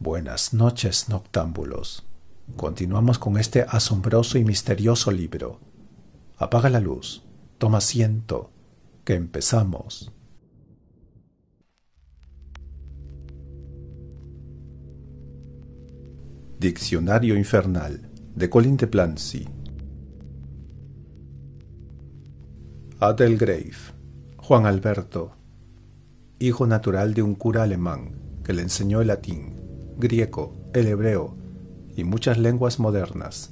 Buenas noches, noctámbulos. Continuamos con este asombroso y misterioso libro. Apaga la luz, toma asiento, que empezamos. Diccionario Infernal de Colin de Plancy. Adelgrave, Juan Alberto, hijo natural de un cura alemán que le enseñó el latín griego, el hebreo y muchas lenguas modernas.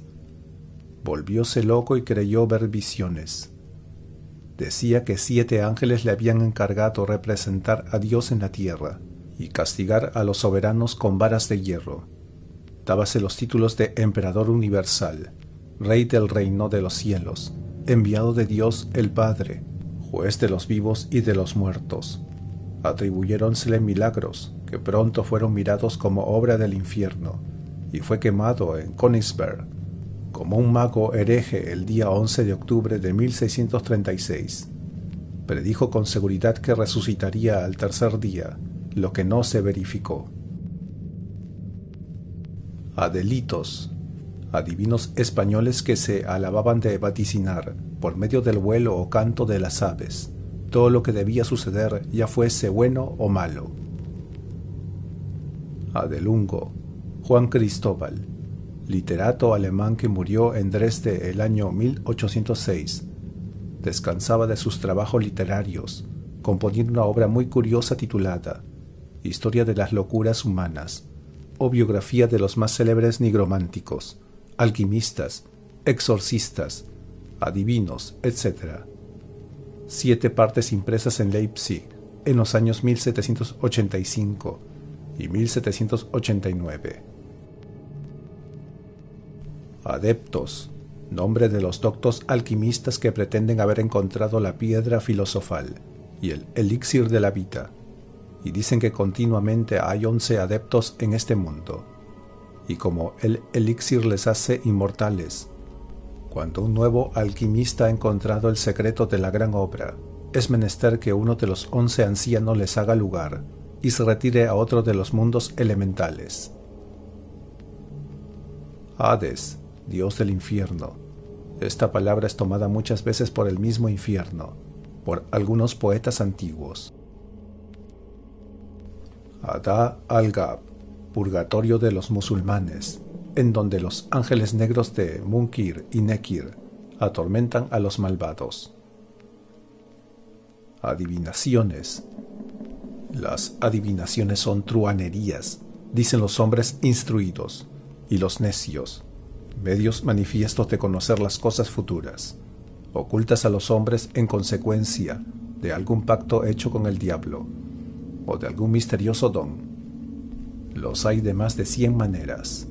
Volvióse loco y creyó ver visiones. Decía que siete ángeles le habían encargado representar a Dios en la tierra y castigar a los soberanos con varas de hierro. Dábase los títulos de Emperador Universal, Rey del Reino de los Cielos, Enviado de Dios el Padre, Juez de los vivos y de los muertos. Atribuyéronsele milagros, que pronto fueron mirados como obra del infierno, y fue quemado en Königsberg, como un mago hereje el día 11 de octubre de 1636. Predijo con seguridad que resucitaría al tercer día, lo que no se verificó. Adelitos, adivinos españoles que se alababan de vaticinar, por medio del vuelo o canto de las aves, todo lo que debía suceder ya fuese bueno o malo. Adelungo, Juan Cristóbal, literato alemán que murió en Dresde el año 1806. Descansaba de sus trabajos literarios, componiendo una obra muy curiosa titulada Historia de las locuras humanas, o biografía de los más célebres nigrománticos, alquimistas, exorcistas, adivinos, etc. Siete partes impresas en Leipzig en los años 1785 y 1789. Adeptos, nombre de los doctos alquimistas que pretenden haber encontrado la piedra filosofal y el elixir de la vida, y dicen que continuamente hay once adeptos en este mundo, y como el elixir les hace inmortales, cuando un nuevo alquimista ha encontrado el secreto de la gran obra, es menester que uno de los once ancianos les haga lugar y se retire a otro de los mundos elementales. Hades, dios del infierno. Esta palabra es tomada muchas veces por el mismo infierno, por algunos poetas antiguos. Adá al-Gab, purgatorio de los musulmanes, en donde los ángeles negros de Munkir y Nekir atormentan a los malvados. Adivinaciones, las adivinaciones son truanerías, dicen los hombres instruidos y los necios, medios manifiestos de conocer las cosas futuras, ocultas a los hombres en consecuencia de algún pacto hecho con el diablo o de algún misterioso don. Los hay de más de cien maneras.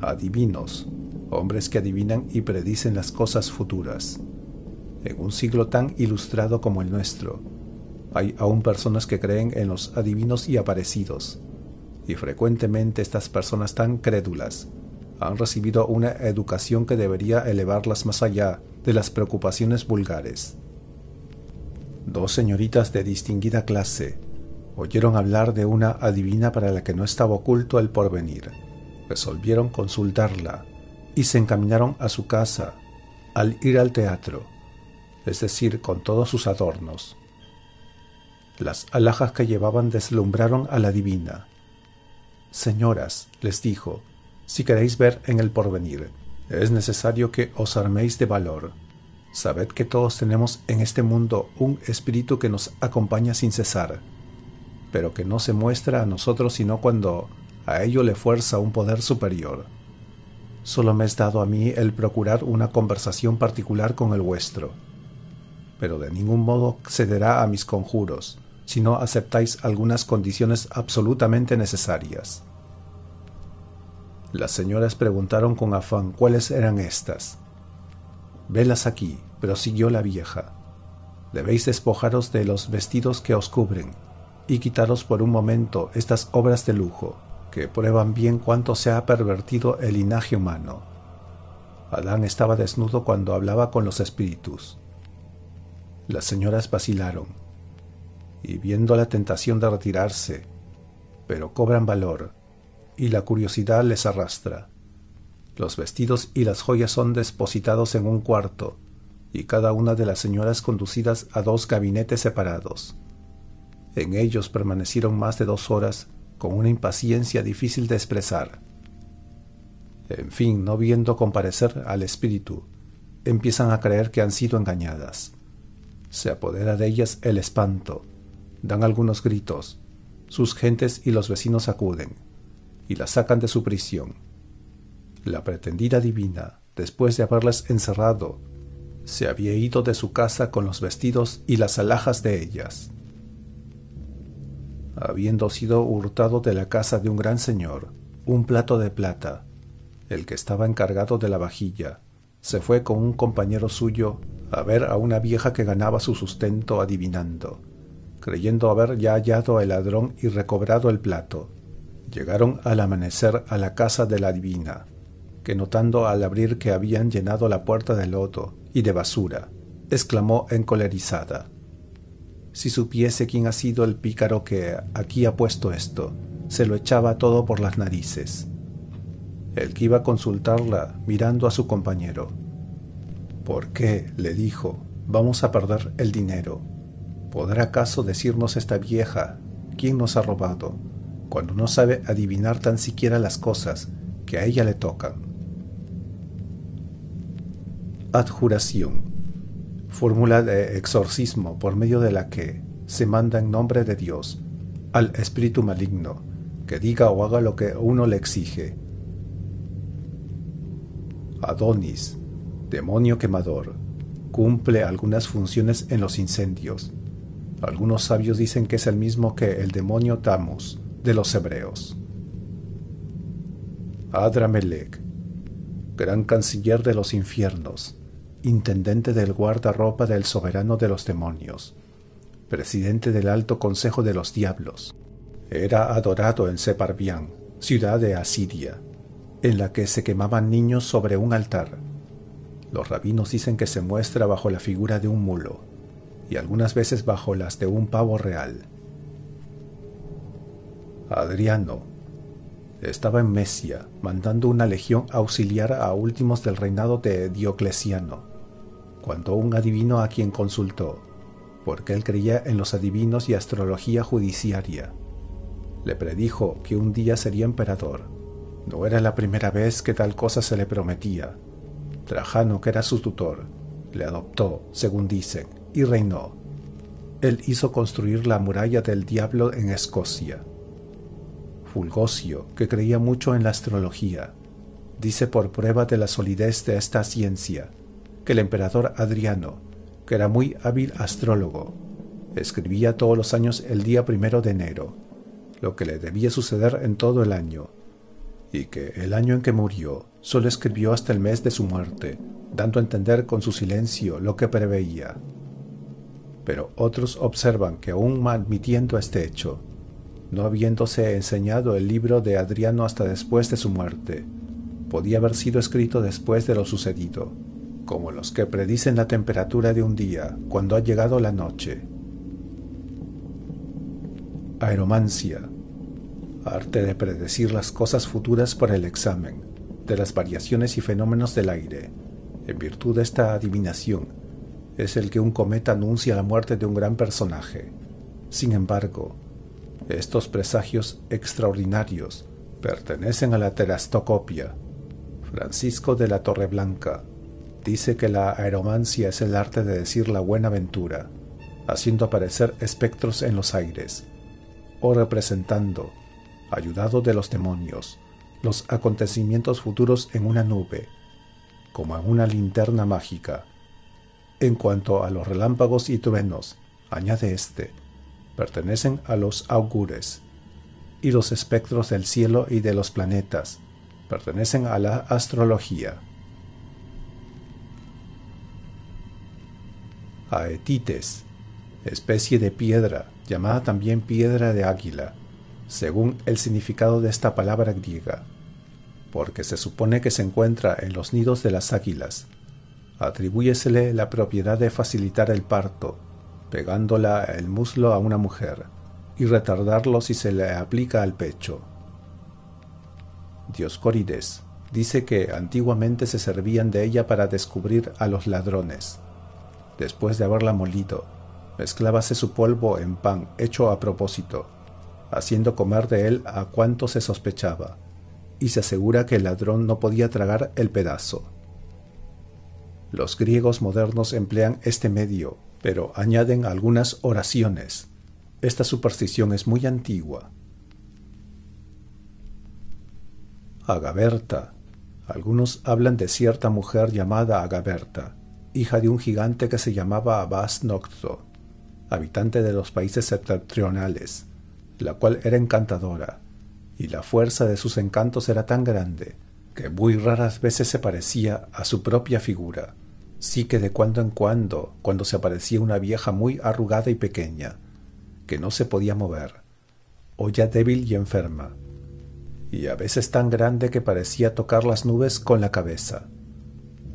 Adivinos, hombres que adivinan y predicen las cosas futuras. En un siglo tan ilustrado como el nuestro, hay aún personas que creen en los adivinos y aparecidos, y frecuentemente estas personas tan crédulas han recibido una educación que debería elevarlas más allá de las preocupaciones vulgares. Dos señoritas de distinguida clase oyeron hablar de una adivina para la que no estaba oculto el porvenir. Resolvieron consultarla y se encaminaron a su casa al ir al teatro, es decir, con todos sus adornos. Las alhajas que llevaban deslumbraron a la divina. Señoras, les dijo, si queréis ver en el porvenir, es necesario que os arméis de valor. Sabed que todos tenemos en este mundo un espíritu que nos acompaña sin cesar, pero que no se muestra a nosotros sino cuando a ello le fuerza un poder superior. Solo me es dado a mí el procurar una conversación particular con el vuestro, pero de ningún modo cederá a mis conjuros, si no aceptáis algunas condiciones absolutamente necesarias. Las señoras preguntaron con afán cuáles eran estas. Velas aquí, prosiguió la vieja. Debéis despojaros de los vestidos que os cubren y quitaros por un momento estas obras de lujo, que prueban bien cuánto se ha pervertido el linaje humano. Adán estaba desnudo cuando hablaba con los espíritus. Las señoras vacilaron y viendo la tentación de retirarse, pero cobran valor y la curiosidad les arrastra. Los vestidos y las joyas son depositados en un cuarto y cada una de las señoras conducidas a dos gabinetes separados. En ellos permanecieron más de dos horas con una impaciencia difícil de expresar. En fin, no viendo comparecer al espíritu, empiezan a creer que han sido engañadas. Se apodera de ellas el espanto, dan algunos gritos, sus gentes y los vecinos acuden, y la sacan de su prisión. La pretendida divina, después de haberlas encerrado, se había ido de su casa con los vestidos y las alhajas de ellas. Habiendo sido hurtado de la casa de un gran señor, un plato de plata, el que estaba encargado de la vajilla, se fue con un compañero suyo a ver a una vieja que ganaba su sustento adivinando creyendo haber ya hallado al ladrón y recobrado el plato. Llegaron al amanecer a la casa de la divina, que notando al abrir que habían llenado la puerta de loto y de basura, exclamó encolerizada. Si supiese quién ha sido el pícaro que aquí ha puesto esto, se lo echaba todo por las narices. El que iba a consultarla mirando a su compañero. ¿Por qué? le dijo, vamos a perder el dinero. ¿Podrá acaso decirnos esta vieja quién nos ha robado, cuando no sabe adivinar tan siquiera las cosas que a ella le tocan? Adjuración. Fórmula de exorcismo por medio de la que se manda en nombre de Dios al espíritu maligno que diga o haga lo que uno le exige. Adonis, demonio quemador, cumple algunas funciones en los incendios algunos sabios dicen que es el mismo que el demonio Tamus de los hebreos. Adramelech, gran canciller de los infiernos, intendente del guardarropa del soberano de los demonios, presidente del alto consejo de los diablos, era adorado en Separbián, ciudad de Asiria, en la que se quemaban niños sobre un altar. Los rabinos dicen que se muestra bajo la figura de un mulo y algunas veces bajo las de un pavo real. Adriano estaba en Mesia, mandando una legión auxiliar a últimos del reinado de Diocleciano, cuando un adivino a quien consultó, porque él creía en los adivinos y astrología judiciaria, le predijo que un día sería emperador. No era la primera vez que tal cosa se le prometía. Trajano, que era su tutor, le adoptó, según dicen, y reinó. Él hizo construir la muralla del diablo en Escocia. Fulgocio, que creía mucho en la astrología, dice por prueba de la solidez de esta ciencia que el emperador Adriano, que era muy hábil astrólogo, escribía todos los años el día primero de enero, lo que le debía suceder en todo el año, y que el año en que murió solo escribió hasta el mes de su muerte, dando a entender con su silencio lo que preveía. Pero otros observan que aún admitiendo este hecho, no habiéndose enseñado el libro de Adriano hasta después de su muerte, podía haber sido escrito después de lo sucedido, como los que predicen la temperatura de un día cuando ha llegado la noche. Aeromancia, arte de predecir las cosas futuras por el examen de las variaciones y fenómenos del aire. En virtud de esta adivinación, es el que un cometa anuncia la muerte de un gran personaje. Sin embargo, estos presagios extraordinarios pertenecen a la terastocopia. Francisco de la Torre Blanca dice que la aeromancia es el arte de decir la buena ventura, haciendo aparecer espectros en los aires, o representando, ayudado de los demonios, los acontecimientos futuros en una nube, como en una linterna mágica en cuanto a los relámpagos y truenos, añade este, pertenecen a los augures, y los espectros del cielo y de los planetas, pertenecen a la astrología. Aetites, especie de piedra, llamada también piedra de águila, según el significado de esta palabra griega, porque se supone que se encuentra en los nidos de las águilas, atribúyesele la propiedad de facilitar el parto, pegándola el muslo a una mujer, y retardarlo si se le aplica al pecho. Dioscórides dice que antiguamente se servían de ella para descubrir a los ladrones. Después de haberla molido, mezclábase su polvo en pan hecho a propósito, haciendo comer de él a cuanto se sospechaba, y se asegura que el ladrón no podía tragar el pedazo. Los griegos modernos emplean este medio, pero añaden algunas oraciones. Esta superstición es muy antigua. Agaberta. Algunos hablan de cierta mujer llamada Agaberta, hija de un gigante que se llamaba Abas Nocto, habitante de los países septentrionales, la cual era encantadora, y la fuerza de sus encantos era tan grande que muy raras veces se parecía a su propia figura sí que de cuando en cuando, cuando se aparecía una vieja muy arrugada y pequeña, que no se podía mover, o ya débil y enferma, y a veces tan grande que parecía tocar las nubes con la cabeza.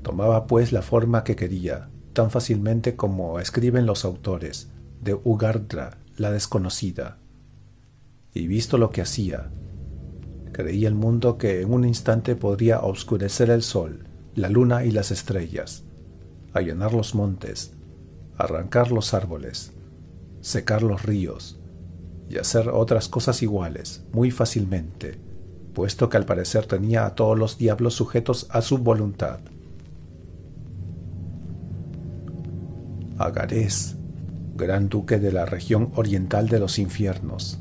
Tomaba pues la forma que quería, tan fácilmente como escriben los autores, de Ugardra, la desconocida. Y visto lo que hacía, creía el mundo que en un instante podría oscurecer el sol, la luna y las estrellas, llenar los montes, arrancar los árboles, secar los ríos y hacer otras cosas iguales muy fácilmente, puesto que al parecer tenía a todos los diablos sujetos a su voluntad. Agarés, gran duque de la región oriental de los infiernos.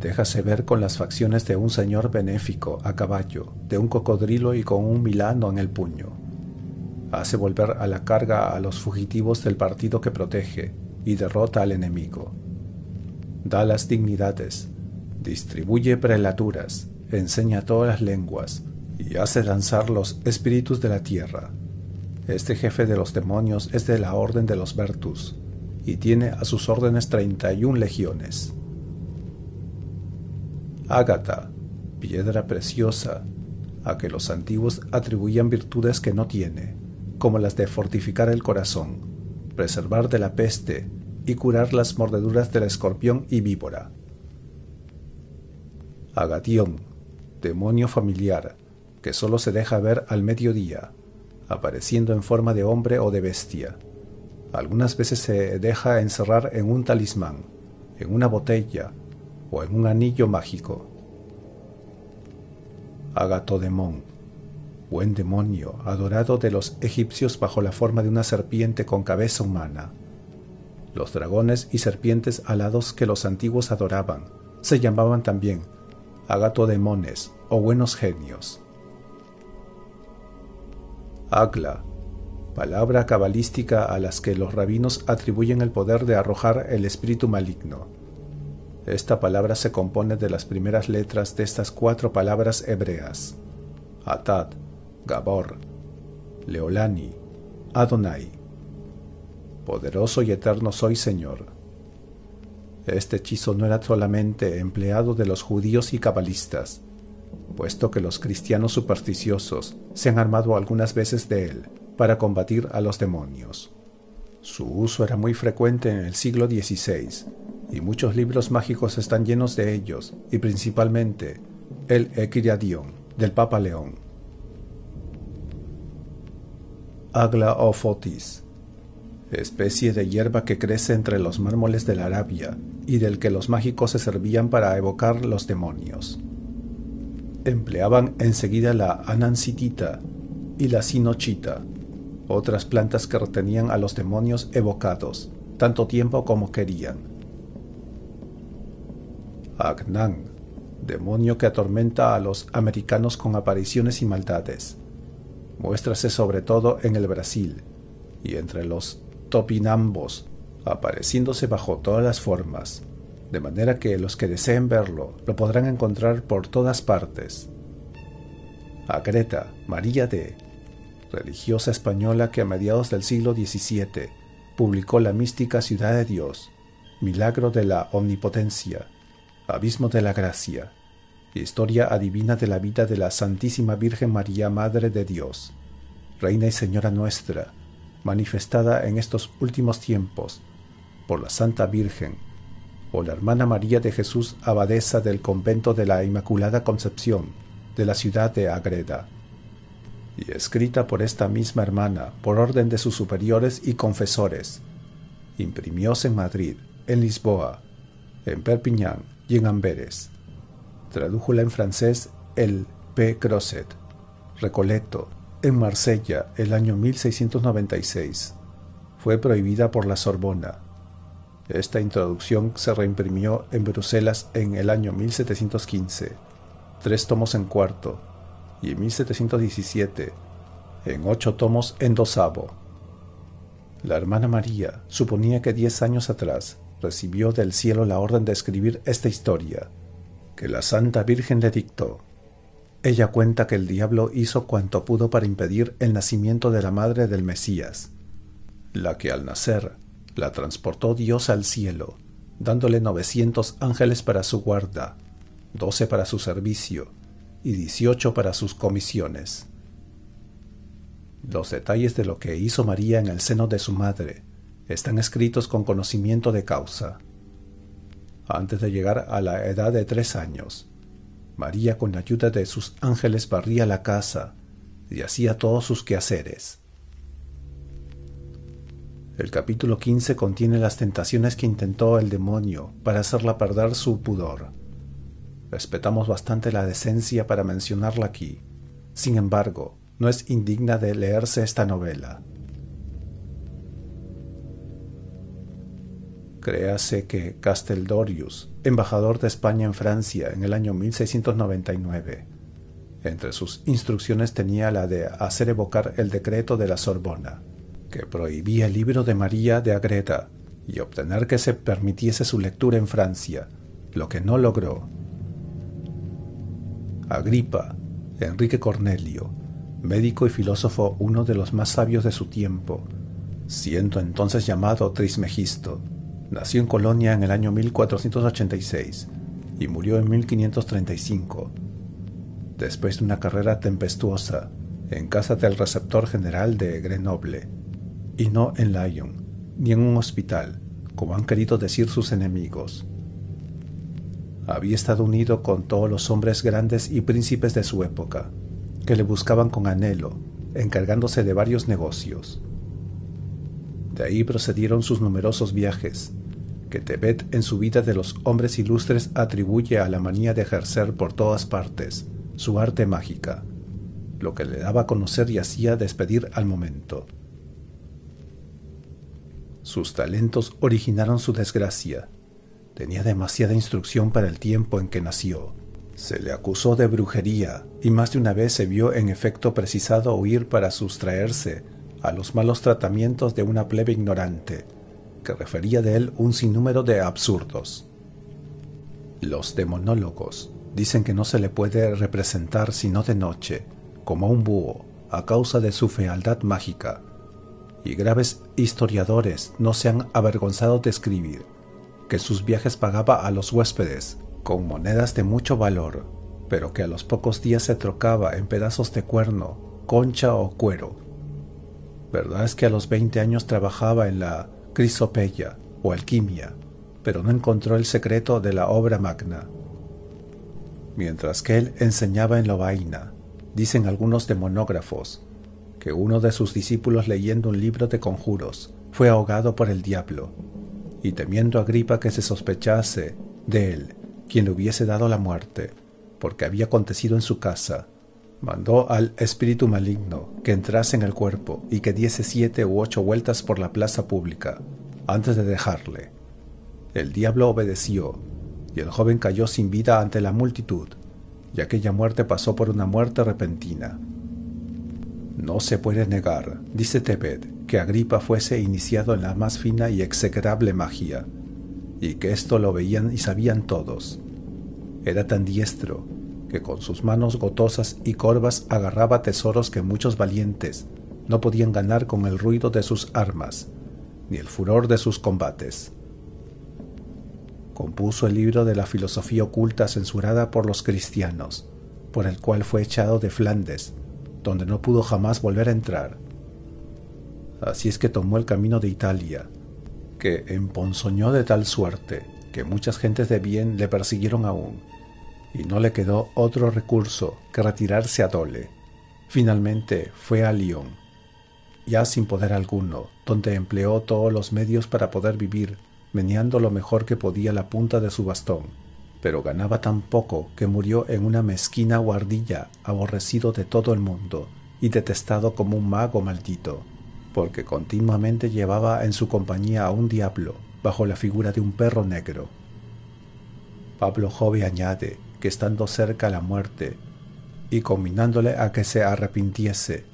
Déjase ver con las facciones de un señor benéfico a caballo, de un cocodrilo y con un milano en el puño hace volver a la carga a los fugitivos del partido que protege y derrota al enemigo. Da las dignidades, distribuye prelaturas, enseña todas las lenguas y hace danzar los espíritus de la tierra. Este jefe de los demonios es de la orden de los Vertus y tiene a sus órdenes 31 legiones. Ágata, piedra preciosa, a que los antiguos atribuían virtudes que no tiene como las de fortificar el corazón, preservar de la peste y curar las mordeduras del escorpión y víbora. Agatión, demonio familiar, que solo se deja ver al mediodía, apareciendo en forma de hombre o de bestia. Algunas veces se deja encerrar en un talismán, en una botella o en un anillo mágico. Agatodemón, buen demonio, adorado de los egipcios bajo la forma de una serpiente con cabeza humana. Los dragones y serpientes alados que los antiguos adoraban se llamaban también agatodemones o buenos genios. Agla, palabra cabalística a las que los rabinos atribuyen el poder de arrojar el espíritu maligno. Esta palabra se compone de las primeras letras de estas cuatro palabras hebreas: Atad, Gabor, Leolani, Adonai. Poderoso y eterno soy Señor. Este hechizo no era solamente empleado de los judíos y cabalistas, puesto que los cristianos supersticiosos se han armado algunas veces de él para combatir a los demonios. Su uso era muy frecuente en el siglo XVI, y muchos libros mágicos están llenos de ellos, y principalmente el Equiradión, del Papa León Aglaophotis, especie de hierba que crece entre los mármoles de la Arabia y del que los mágicos se servían para evocar los demonios. Empleaban enseguida la anancitita y la sinochita, otras plantas que retenían a los demonios evocados, tanto tiempo como querían. Agnan, demonio que atormenta a los americanos con apariciones y maldades muéstrase sobre todo en el Brasil y entre los topinambos, apareciéndose bajo todas las formas, de manera que los que deseen verlo lo podrán encontrar por todas partes. A Greta María de, religiosa española que a mediados del siglo XVII publicó la mística Ciudad de Dios, Milagro de la Omnipotencia, Abismo de la Gracia, Historia adivina de la vida de la Santísima Virgen María, Madre de Dios, Reina y Señora nuestra, manifestada en estos últimos tiempos por la Santa Virgen, o la Hermana María de Jesús, abadesa del convento de la Inmaculada Concepción de la ciudad de Agreda, y escrita por esta misma hermana por orden de sus superiores y confesores. Imprimióse en Madrid, en Lisboa, en Perpiñán y en Amberes. Tradújula en francés el P. Crozet. Recoleto, en Marsella, el año 1696. Fue prohibida por la Sorbona. Esta introducción se reimprimió en Bruselas en el año 1715, tres tomos en cuarto, y en 1717, en ocho tomos en dosavo. La hermana María suponía que diez años atrás recibió del cielo la orden de escribir esta historia, que la Santa Virgen le dictó. Ella cuenta que el diablo hizo cuanto pudo para impedir el nacimiento de la madre del Mesías, la que al nacer la transportó Dios al cielo, dándole novecientos ángeles para su guarda, doce para su servicio y 18 para sus comisiones. Los detalles de lo que hizo María en el seno de su madre están escritos con conocimiento de causa antes de llegar a la edad de tres años. María con la ayuda de sus ángeles barría la casa y hacía todos sus quehaceres. El capítulo 15 contiene las tentaciones que intentó el demonio para hacerla perder su pudor. Respetamos bastante la decencia para mencionarla aquí. Sin embargo, no es indigna de leerse esta novela. créase que Casteldorius, embajador de España en Francia en el año 1699, entre sus instrucciones tenía la de hacer evocar el decreto de la Sorbona, que prohibía el libro de María de Agreda y obtener que se permitiese su lectura en Francia, lo que no logró. Agripa, Enrique Cornelio, médico y filósofo uno de los más sabios de su tiempo, siendo entonces llamado Trismegisto, Nació en Colonia en el año 1486 y murió en 1535, después de una carrera tempestuosa en casa del receptor general de Grenoble, y no en Lyon, ni en un hospital, como han querido decir sus enemigos. Había estado unido con todos los hombres grandes y príncipes de su época, que le buscaban con anhelo, encargándose de varios negocios. De ahí procedieron sus numerosos viajes, que Tebet en su vida de los hombres ilustres atribuye a la manía de ejercer por todas partes su arte mágica, lo que le daba a conocer y hacía despedir al momento. Sus talentos originaron su desgracia. Tenía demasiada instrucción para el tiempo en que nació. Se le acusó de brujería y más de una vez se vio en efecto precisado huir para sustraerse a los malos tratamientos de una plebe ignorante refería de él un sinnúmero de absurdos. Los demonólogos dicen que no se le puede representar sino de noche, como un búho, a causa de su fealdad mágica, y graves historiadores no se han avergonzado de escribir que sus viajes pagaba a los huéspedes con monedas de mucho valor, pero que a los pocos días se trocaba en pedazos de cuerno, concha o cuero. Verdad es que a los 20 años trabajaba en la crisopeya o alquimia, pero no encontró el secreto de la obra magna. Mientras que él enseñaba en Lovaina, dicen algunos demonógrafos, que uno de sus discípulos leyendo un libro de conjuros fue ahogado por el diablo, y temiendo a Agripa que se sospechase de él, quien le hubiese dado la muerte, porque había acontecido en su casa, mandó al espíritu maligno que entrase en el cuerpo y que diese siete u ocho vueltas por la plaza pública antes de dejarle. El diablo obedeció, y el joven cayó sin vida ante la multitud, y aquella muerte pasó por una muerte repentina. No se puede negar, dice Tebet, que Agripa fuese iniciado en la más fina y execrable magia, y que esto lo veían y sabían todos. Era tan diestro que con sus manos gotosas y corvas agarraba tesoros que muchos valientes no podían ganar con el ruido de sus armas, ni el furor de sus combates. Compuso el libro de la filosofía oculta censurada por los cristianos, por el cual fue echado de Flandes, donde no pudo jamás volver a entrar. Así es que tomó el camino de Italia, que emponzoñó de tal suerte que muchas gentes de bien le persiguieron aún y no le quedó otro recurso que retirarse a Dole. Finalmente fue a Lyon, ya sin poder alguno, donde empleó todos los medios para poder vivir, meneando lo mejor que podía la punta de su bastón, pero ganaba tan poco que murió en una mezquina guardilla, aborrecido de todo el mundo y detestado como un mago maldito, porque continuamente llevaba en su compañía a un diablo bajo la figura de un perro negro. Pablo Jove añade que estando cerca la muerte, y combinándole a que se arrepintiese,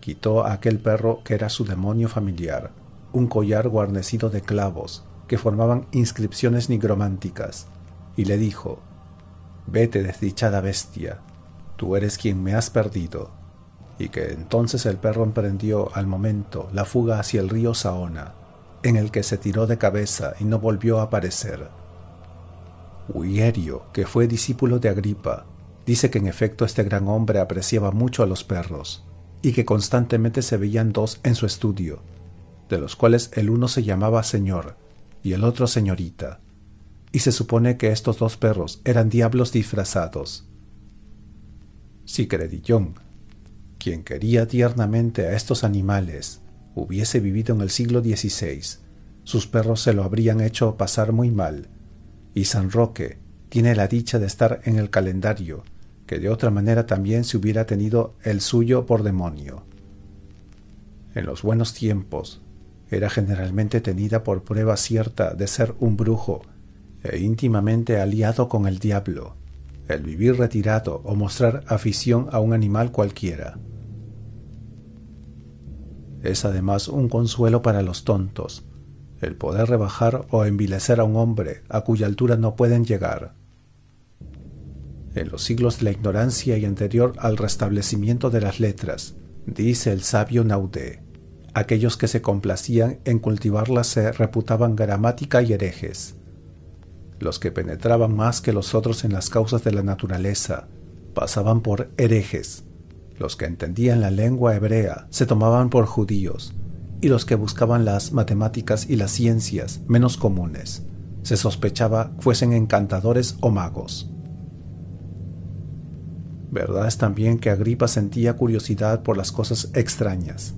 quitó a aquel perro que era su demonio familiar, un collar guarnecido de clavos que formaban inscripciones nigrománticas, y le dijo, Vete desdichada bestia, tú eres quien me has perdido. Y que entonces el perro emprendió al momento la fuga hacia el río Saona, en el que se tiró de cabeza y no volvió a aparecer. Huyerio, que fue discípulo de Agripa, dice que en efecto este gran hombre apreciaba mucho a los perros, y que constantemente se veían dos en su estudio, de los cuales el uno se llamaba señor y el otro señorita, y se supone que estos dos perros eran diablos disfrazados. Si Credillón, quien quería tiernamente a estos animales, hubiese vivido en el siglo XVI, sus perros se lo habrían hecho pasar muy mal, y San Roque tiene la dicha de estar en el calendario, que de otra manera también se hubiera tenido el suyo por demonio. En los buenos tiempos, era generalmente tenida por prueba cierta de ser un brujo e íntimamente aliado con el diablo, el vivir retirado o mostrar afición a un animal cualquiera. Es además un consuelo para los tontos, el poder rebajar o envilecer a un hombre a cuya altura no pueden llegar. En los siglos de la ignorancia y anterior al restablecimiento de las letras, dice el sabio Naudé, aquellos que se complacían en cultivarlas se reputaban gramática y herejes. Los que penetraban más que los otros en las causas de la naturaleza pasaban por herejes. Los que entendían la lengua hebrea se tomaban por judíos y los que buscaban las matemáticas y las ciencias menos comunes. Se sospechaba fuesen encantadores o magos. Verdad es también que Agripa sentía curiosidad por las cosas extrañas.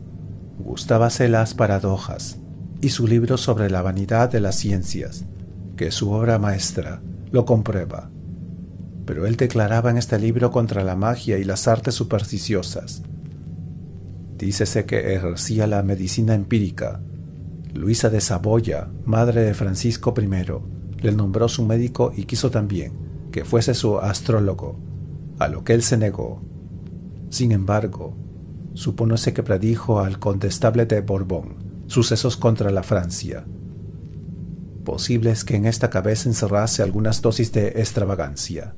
Gustábase las paradojas y su libro sobre la vanidad de las ciencias, que su obra maestra lo comprueba. Pero él declaraba en este libro contra la magia y las artes supersticiosas, Dícese que ejercía la medicina empírica. Luisa de Saboya, madre de Francisco I, le nombró su médico y quiso también que fuese su astrólogo, a lo que él se negó. Sin embargo, supónese que predijo al condestable de Borbón sucesos contra la Francia. Posible es que en esta cabeza encerrase algunas dosis de extravagancia.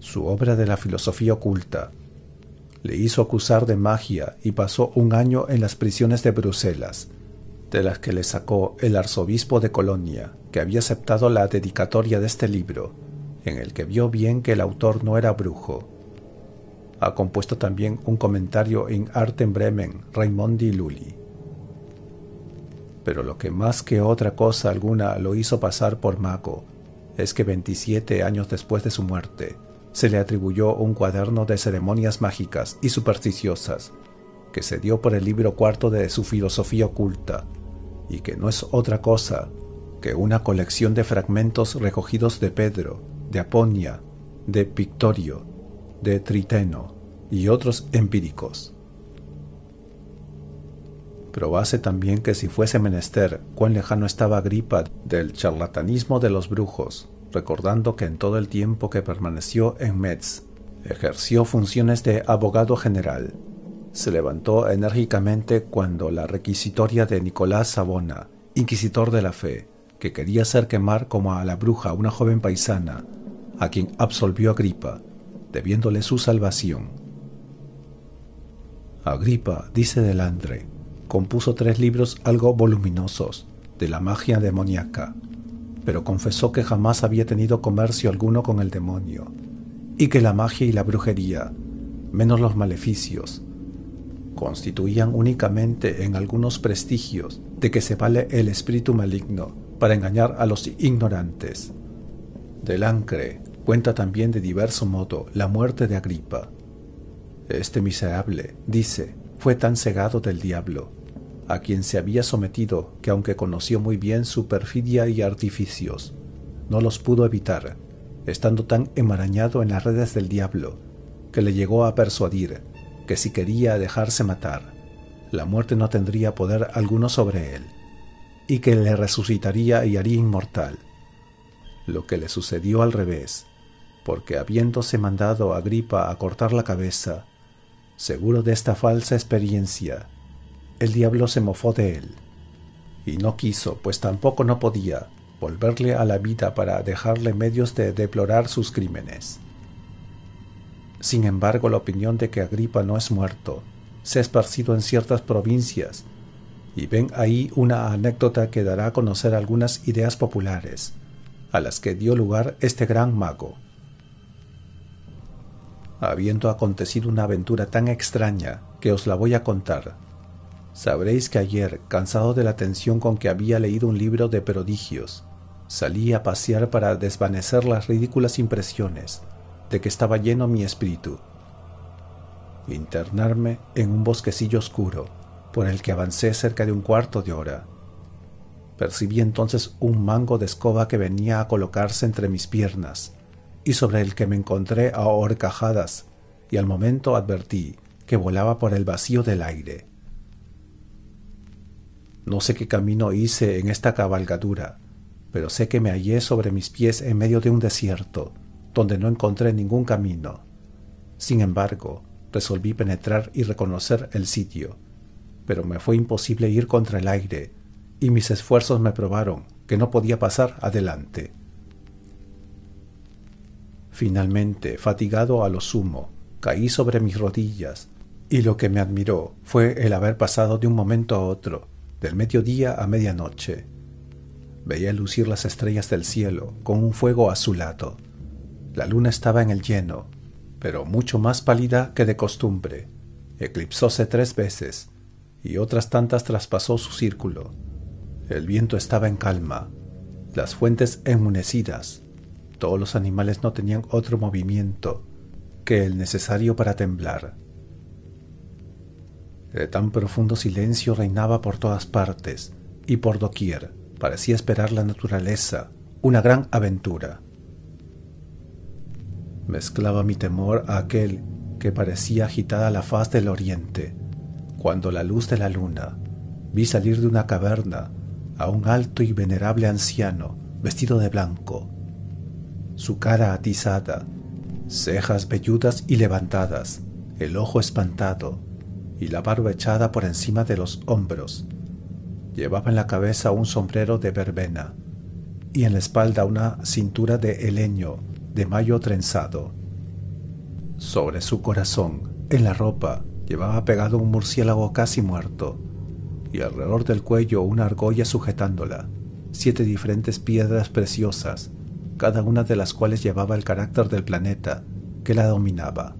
Su obra de la filosofía oculta le hizo acusar de magia y pasó un año en las prisiones de Bruselas, de las que le sacó el arzobispo de Colonia, que había aceptado la dedicatoria de este libro, en el que vio bien que el autor no era brujo. Ha compuesto también un comentario en Arte Bremen, Raimondi Lully. Pero lo que más que otra cosa alguna lo hizo pasar por mago es que 27 años después de su muerte, se le atribuyó un cuaderno de ceremonias mágicas y supersticiosas, que se dio por el libro cuarto de su filosofía oculta, y que no es otra cosa que una colección de fragmentos recogidos de Pedro, de Aponia, de Pictorio, de Triteno y otros empíricos. Probase también que si fuese menester cuán lejano estaba Gripa del charlatanismo de los brujos, recordando que en todo el tiempo que permaneció en Metz, ejerció funciones de abogado general. Se levantó enérgicamente cuando la requisitoria de Nicolás Sabona, inquisitor de la fe, que quería hacer quemar como a la bruja una joven paisana, a quien absolvió Agripa, debiéndole su salvación. Agripa, dice Delandre, compuso tres libros algo voluminosos de la magia demoníaca, pero confesó que jamás había tenido comercio alguno con el demonio, y que la magia y la brujería, menos los maleficios, constituían únicamente en algunos prestigios de que se vale el espíritu maligno para engañar a los ignorantes. Delancre cuenta también de diverso modo la muerte de Agripa. Este miserable, dice, fue tan cegado del diablo a quien se había sometido, que aunque conoció muy bien su perfidia y artificios, no los pudo evitar, estando tan enmarañado en las redes del diablo, que le llegó a persuadir que si quería dejarse matar, la muerte no tendría poder alguno sobre él, y que le resucitaría y haría inmortal. Lo que le sucedió al revés, porque habiéndose mandado a Gripa a cortar la cabeza, seguro de esta falsa experiencia, el diablo se mofó de él. Y no quiso, pues tampoco no podía, volverle a la vida para dejarle medios de deplorar sus crímenes. Sin embargo, la opinión de que Agripa no es muerto se ha esparcido en ciertas provincias, y ven ahí una anécdota que dará a conocer algunas ideas populares, a las que dio lugar este gran mago. Habiendo acontecido una aventura tan extraña que os la voy a contar, Sabréis que ayer, cansado de la tensión con que había leído un libro de prodigios, salí a pasear para desvanecer las ridículas impresiones de que estaba lleno mi espíritu. Internarme en un bosquecillo oscuro, por el que avancé cerca de un cuarto de hora. Percibí entonces un mango de escoba que venía a colocarse entre mis piernas, y sobre el que me encontré a horcajadas, y al momento advertí que volaba por el vacío del aire. No sé qué camino hice en esta cabalgadura, pero sé que me hallé sobre mis pies en medio de un desierto, donde no encontré ningún camino. Sin embargo, resolví penetrar y reconocer el sitio, pero me fue imposible ir contra el aire, y mis esfuerzos me probaron que no podía pasar adelante. Finalmente, fatigado a lo sumo, caí sobre mis rodillas, y lo que me admiró fue el haber pasado de un momento a otro del mediodía a medianoche. Veía lucir las estrellas del cielo con un fuego azulado. La luna estaba en el lleno, pero mucho más pálida que de costumbre. Eclipsóse tres veces y otras tantas traspasó su círculo. El viento estaba en calma, las fuentes emunecidas. Todos los animales no tenían otro movimiento que el necesario para temblar. De tan profundo silencio reinaba por todas partes y por doquier parecía esperar la naturaleza, una gran aventura. Mezclaba mi temor a aquel que parecía agitada la faz del oriente, cuando la luz de la luna vi salir de una caverna a un alto y venerable anciano vestido de blanco. Su cara atizada, cejas velludas y levantadas, el ojo espantado, y la barba echada por encima de los hombros. Llevaba en la cabeza un sombrero de verbena y en la espalda una cintura de heleño de mayo trenzado. Sobre su corazón, en la ropa, llevaba pegado un murciélago casi muerto y alrededor del cuello una argolla sujetándola, siete diferentes piedras preciosas, cada una de las cuales llevaba el carácter del planeta que la dominaba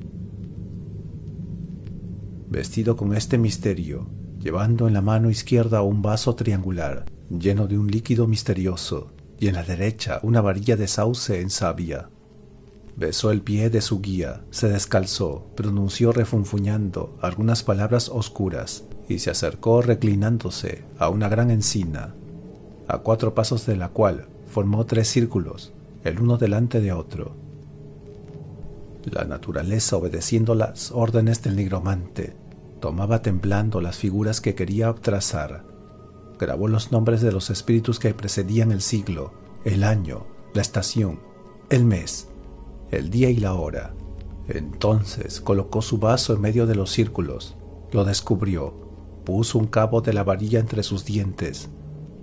vestido con este misterio, llevando en la mano izquierda un vaso triangular lleno de un líquido misterioso y en la derecha una varilla de sauce en savia. Besó el pie de su guía, se descalzó, pronunció refunfuñando algunas palabras oscuras y se acercó reclinándose a una gran encina, a cuatro pasos de la cual formó tres círculos, el uno delante de otro. La naturaleza obedeciendo las órdenes del nigromante Tomaba temblando las figuras que quería trazar. Grabó los nombres de los espíritus que precedían el siglo, el año, la estación, el mes, el día y la hora. Entonces colocó su vaso en medio de los círculos, lo descubrió, puso un cabo de la varilla entre sus dientes,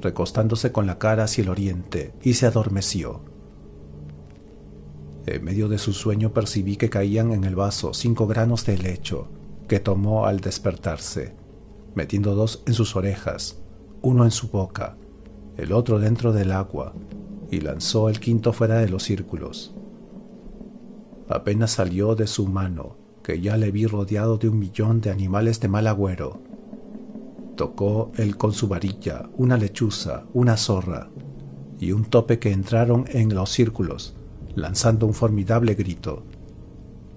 recostándose con la cara hacia el oriente, y se adormeció. En medio de su sueño percibí que caían en el vaso cinco granos de helecho, que tomó al despertarse, metiendo dos en sus orejas, uno en su boca, el otro dentro del agua, y lanzó el quinto fuera de los círculos. Apenas salió de su mano, que ya le vi rodeado de un millón de animales de mal agüero. Tocó él con su varilla una lechuza, una zorra y un tope que entraron en los círculos, lanzando un formidable grito.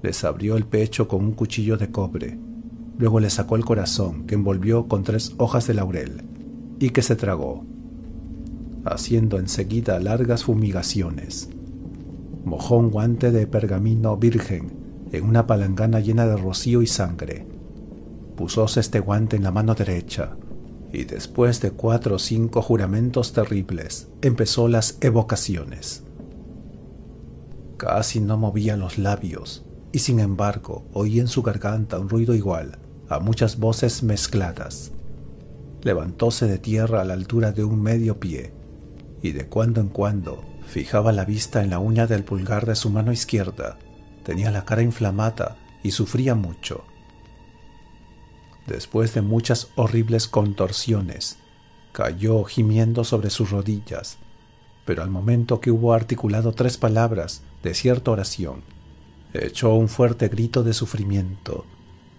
Les abrió el pecho con un cuchillo de cobre. Luego le sacó el corazón, que envolvió con tres hojas de laurel, y que se tragó, haciendo enseguida largas fumigaciones. Mojó un guante de pergamino virgen en una palangana llena de rocío y sangre. Pusóse este guante en la mano derecha, y después de cuatro o cinco juramentos terribles, empezó las evocaciones. Casi no movía los labios, y sin embargo oí en su garganta un ruido igual a muchas voces mezcladas. Levantóse de tierra a la altura de un medio pie y de cuando en cuando fijaba la vista en la uña del pulgar de su mano izquierda. Tenía la cara inflamada y sufría mucho. Después de muchas horribles contorsiones, cayó gimiendo sobre sus rodillas, pero al momento que hubo articulado tres palabras de cierta oración, echó un fuerte grito de sufrimiento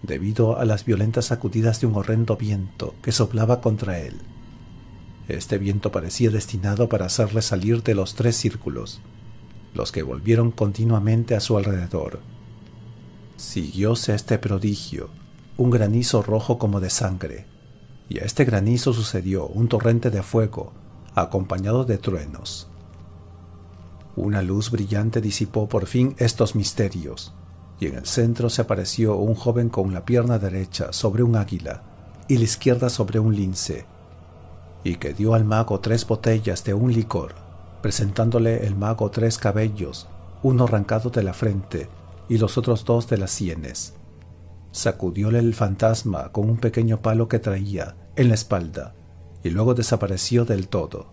debido a las violentas sacudidas de un horrendo viento que soplaba contra él. Este viento parecía destinado para hacerle salir de los tres círculos, los que volvieron continuamente a su alrededor. Siguióse este prodigio, un granizo rojo como de sangre, y a este granizo sucedió un torrente de fuego, acompañado de truenos. Una luz brillante disipó por fin estos misterios, y en el centro se apareció un joven con la pierna derecha sobre un águila y la izquierda sobre un lince, y que dio al mago tres botellas de un licor, presentándole el mago tres cabellos, uno arrancado de la frente y los otros dos de las sienes. Sacudióle el fantasma con un pequeño palo que traía en la espalda, y luego desapareció del todo.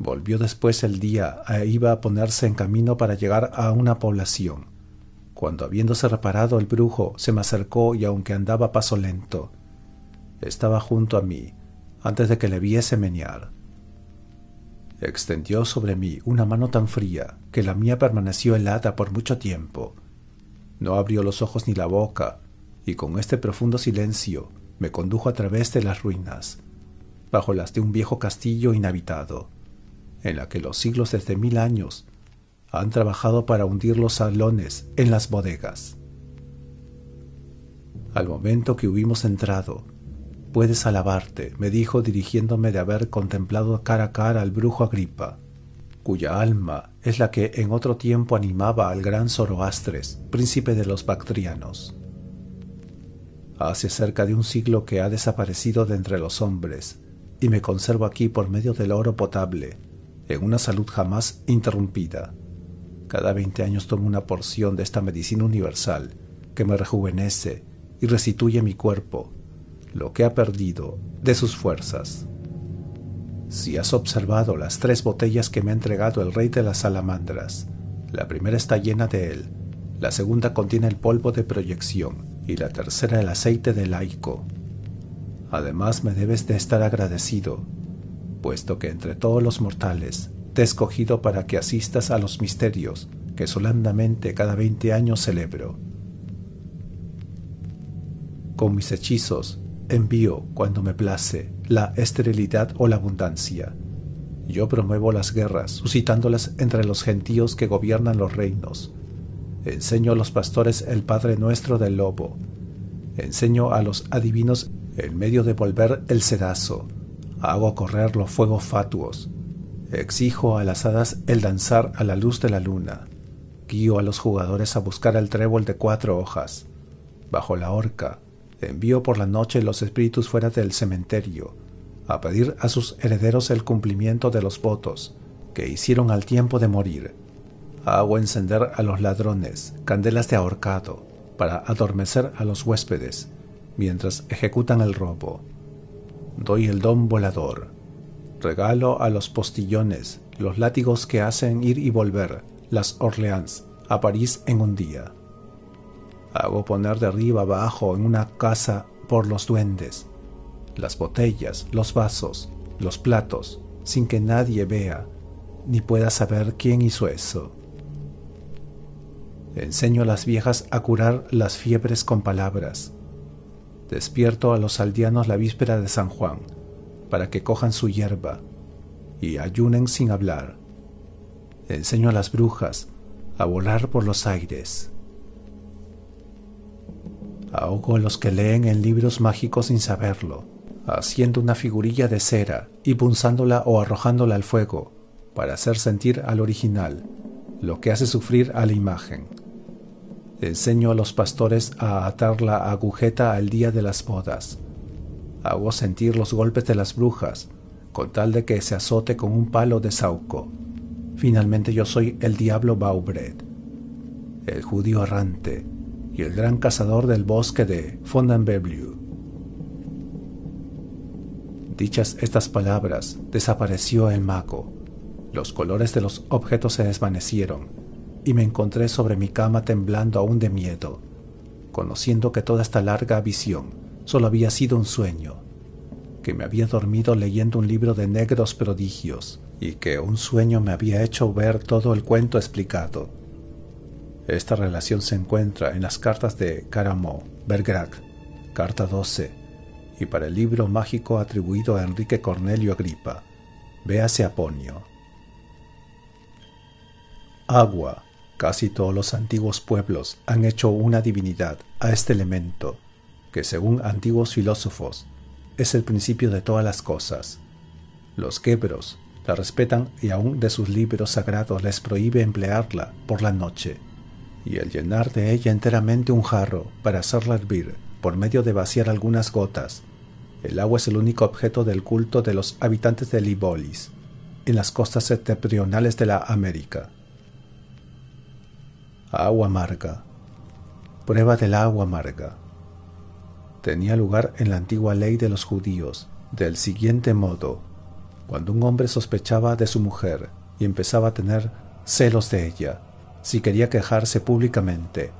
Volvió después el día e iba a ponerse en camino para llegar a una población. Cuando habiéndose reparado el brujo, se me acercó y aunque andaba a paso lento, estaba junto a mí, antes de que le viese menear. Extendió sobre mí una mano tan fría que la mía permaneció helada por mucho tiempo. No abrió los ojos ni la boca, y con este profundo silencio me condujo a través de las ruinas, bajo las de un viejo castillo inhabitado en la que los siglos desde mil años han trabajado para hundir los salones en las bodegas. Al momento que hubimos entrado, puedes alabarte, me dijo dirigiéndome de haber contemplado cara a cara al brujo Agripa, cuya alma es la que en otro tiempo animaba al gran Zoroastres, príncipe de los Bactrianos. Hace cerca de un siglo que ha desaparecido de entre los hombres, y me conservo aquí por medio del oro potable, en una salud jamás interrumpida. Cada 20 años tomo una porción de esta medicina universal que me rejuvenece y restituye mi cuerpo, lo que ha perdido de sus fuerzas. Si has observado las tres botellas que me ha entregado el rey de las salamandras, la primera está llena de él, la segunda contiene el polvo de proyección y la tercera el aceite de laico. Además me debes de estar agradecido puesto que entre todos los mortales te he escogido para que asistas a los misterios que solemnamente cada veinte años celebro. Con mis hechizos envío, cuando me place, la esterilidad o la abundancia. Yo promuevo las guerras, suscitándolas entre los gentíos que gobiernan los reinos. Enseño a los pastores el Padre Nuestro del Lobo. Enseño a los adivinos el medio de volver el sedazo hago correr los fuegos fatuos, exijo a las hadas el danzar a la luz de la luna, guío a los jugadores a buscar el trébol de cuatro hojas, bajo la horca, envío por la noche los espíritus fuera del cementerio, a pedir a sus herederos el cumplimiento de los votos que hicieron al tiempo de morir. Hago encender a los ladrones candelas de ahorcado para adormecer a los huéspedes mientras ejecutan el robo doy el don volador. Regalo a los postillones, los látigos que hacen ir y volver, las Orleans, a París en un día. Hago poner de arriba abajo en una casa por los duendes, las botellas, los vasos, los platos, sin que nadie vea, ni pueda saber quién hizo eso. Enseño a las viejas a curar las fiebres con palabras, Despierto a los aldeanos la víspera de San Juan, para que cojan su hierba y ayunen sin hablar. Enseño a las brujas a volar por los aires. Ahogo a los que leen en libros mágicos sin saberlo, haciendo una figurilla de cera y punzándola o arrojándola al fuego para hacer sentir al original lo que hace sufrir a la imagen. Enseño eh, a los pastores a atar la agujeta al día de las bodas. Hago sentir los golpes de las brujas, con tal de que se azote con un palo de sauco. Finalmente yo soy el diablo Baubred, el judío errante y el gran cazador del bosque de Fontainebleau. Dichas estas palabras, desapareció el mago. Los colores de los objetos se desvanecieron y me encontré sobre mi cama temblando aún de miedo, conociendo que toda esta larga visión solo había sido un sueño, que me había dormido leyendo un libro de negros prodigios y que un sueño me había hecho ver todo el cuento explicado. Esta relación se encuentra en las cartas de Caramo, Bergrac, carta 12, y para el libro mágico atribuido a Enrique Cornelio Agripa. Véase Aponio. Agua, Casi todos los antiguos pueblos han hecho una divinidad a este elemento, que según antiguos filósofos es el principio de todas las cosas. Los quebros la respetan y aún de sus libros sagrados les prohíbe emplearla por la noche. Y el llenar de ella enteramente un jarro para hacerla hervir por medio de vaciar algunas gotas, el agua es el único objeto del culto de los habitantes de Libolis, en las costas septentrionales de la América agua amarga. Prueba del agua amarga. Tenía lugar en la antigua ley de los judíos, del siguiente modo. Cuando un hombre sospechaba de su mujer y empezaba a tener celos de ella, si quería quejarse públicamente,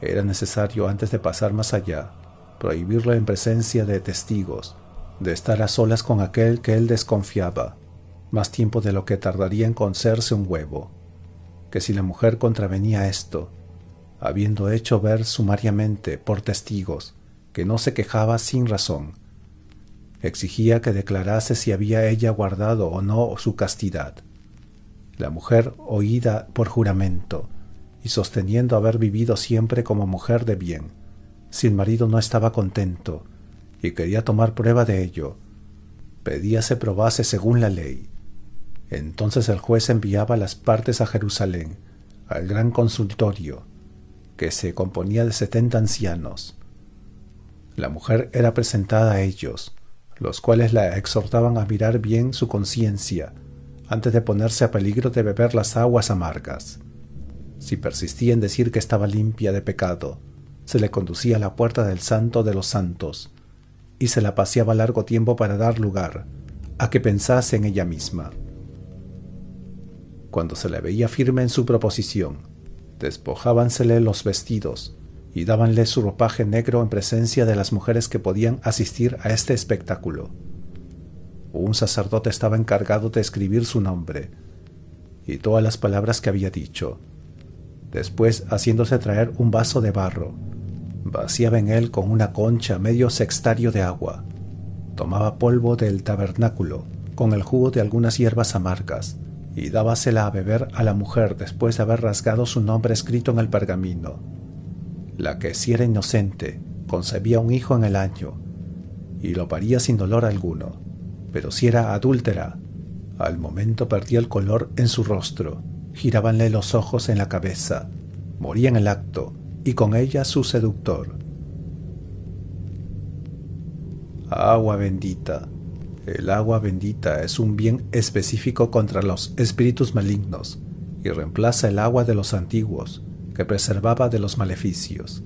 era necesario antes de pasar más allá, prohibirlo en presencia de testigos, de estar a solas con aquel que él desconfiaba, más tiempo de lo que tardaría en cocerse un huevo que si la mujer contravenía esto, habiendo hecho ver sumariamente por testigos que no se quejaba sin razón, exigía que declarase si había ella guardado o no su castidad. La mujer, oída por juramento, y sosteniendo haber vivido siempre como mujer de bien, sin marido no estaba contento, y quería tomar prueba de ello, pedía se probase según la ley entonces el juez enviaba las partes a Jerusalén, al gran consultorio, que se componía de setenta ancianos. La mujer era presentada a ellos, los cuales la exhortaban a mirar bien su conciencia antes de ponerse a peligro de beber las aguas amargas. Si persistía en decir que estaba limpia de pecado, se le conducía a la puerta del santo de los santos, y se la paseaba largo tiempo para dar lugar a que pensase en ella misma cuando se le veía firme en su proposición, despojábansele los vestidos y dábanle su ropaje negro en presencia de las mujeres que podían asistir a este espectáculo. Un sacerdote estaba encargado de escribir su nombre y todas las palabras que había dicho. Después, haciéndose traer un vaso de barro, vaciaba en él con una concha medio sextario de agua. Tomaba polvo del tabernáculo con el jugo de algunas hierbas amargas y dábasela a beber a la mujer después de haber rasgado su nombre escrito en el pergamino. La que si era inocente concebía un hijo en el año y lo paría sin dolor alguno, pero si era adúltera, al momento perdía el color en su rostro, girábanle los ojos en la cabeza, moría en el acto y con ella su seductor. Agua bendita, el agua bendita es un bien específico contra los espíritus malignos y reemplaza el agua de los antiguos que preservaba de los maleficios.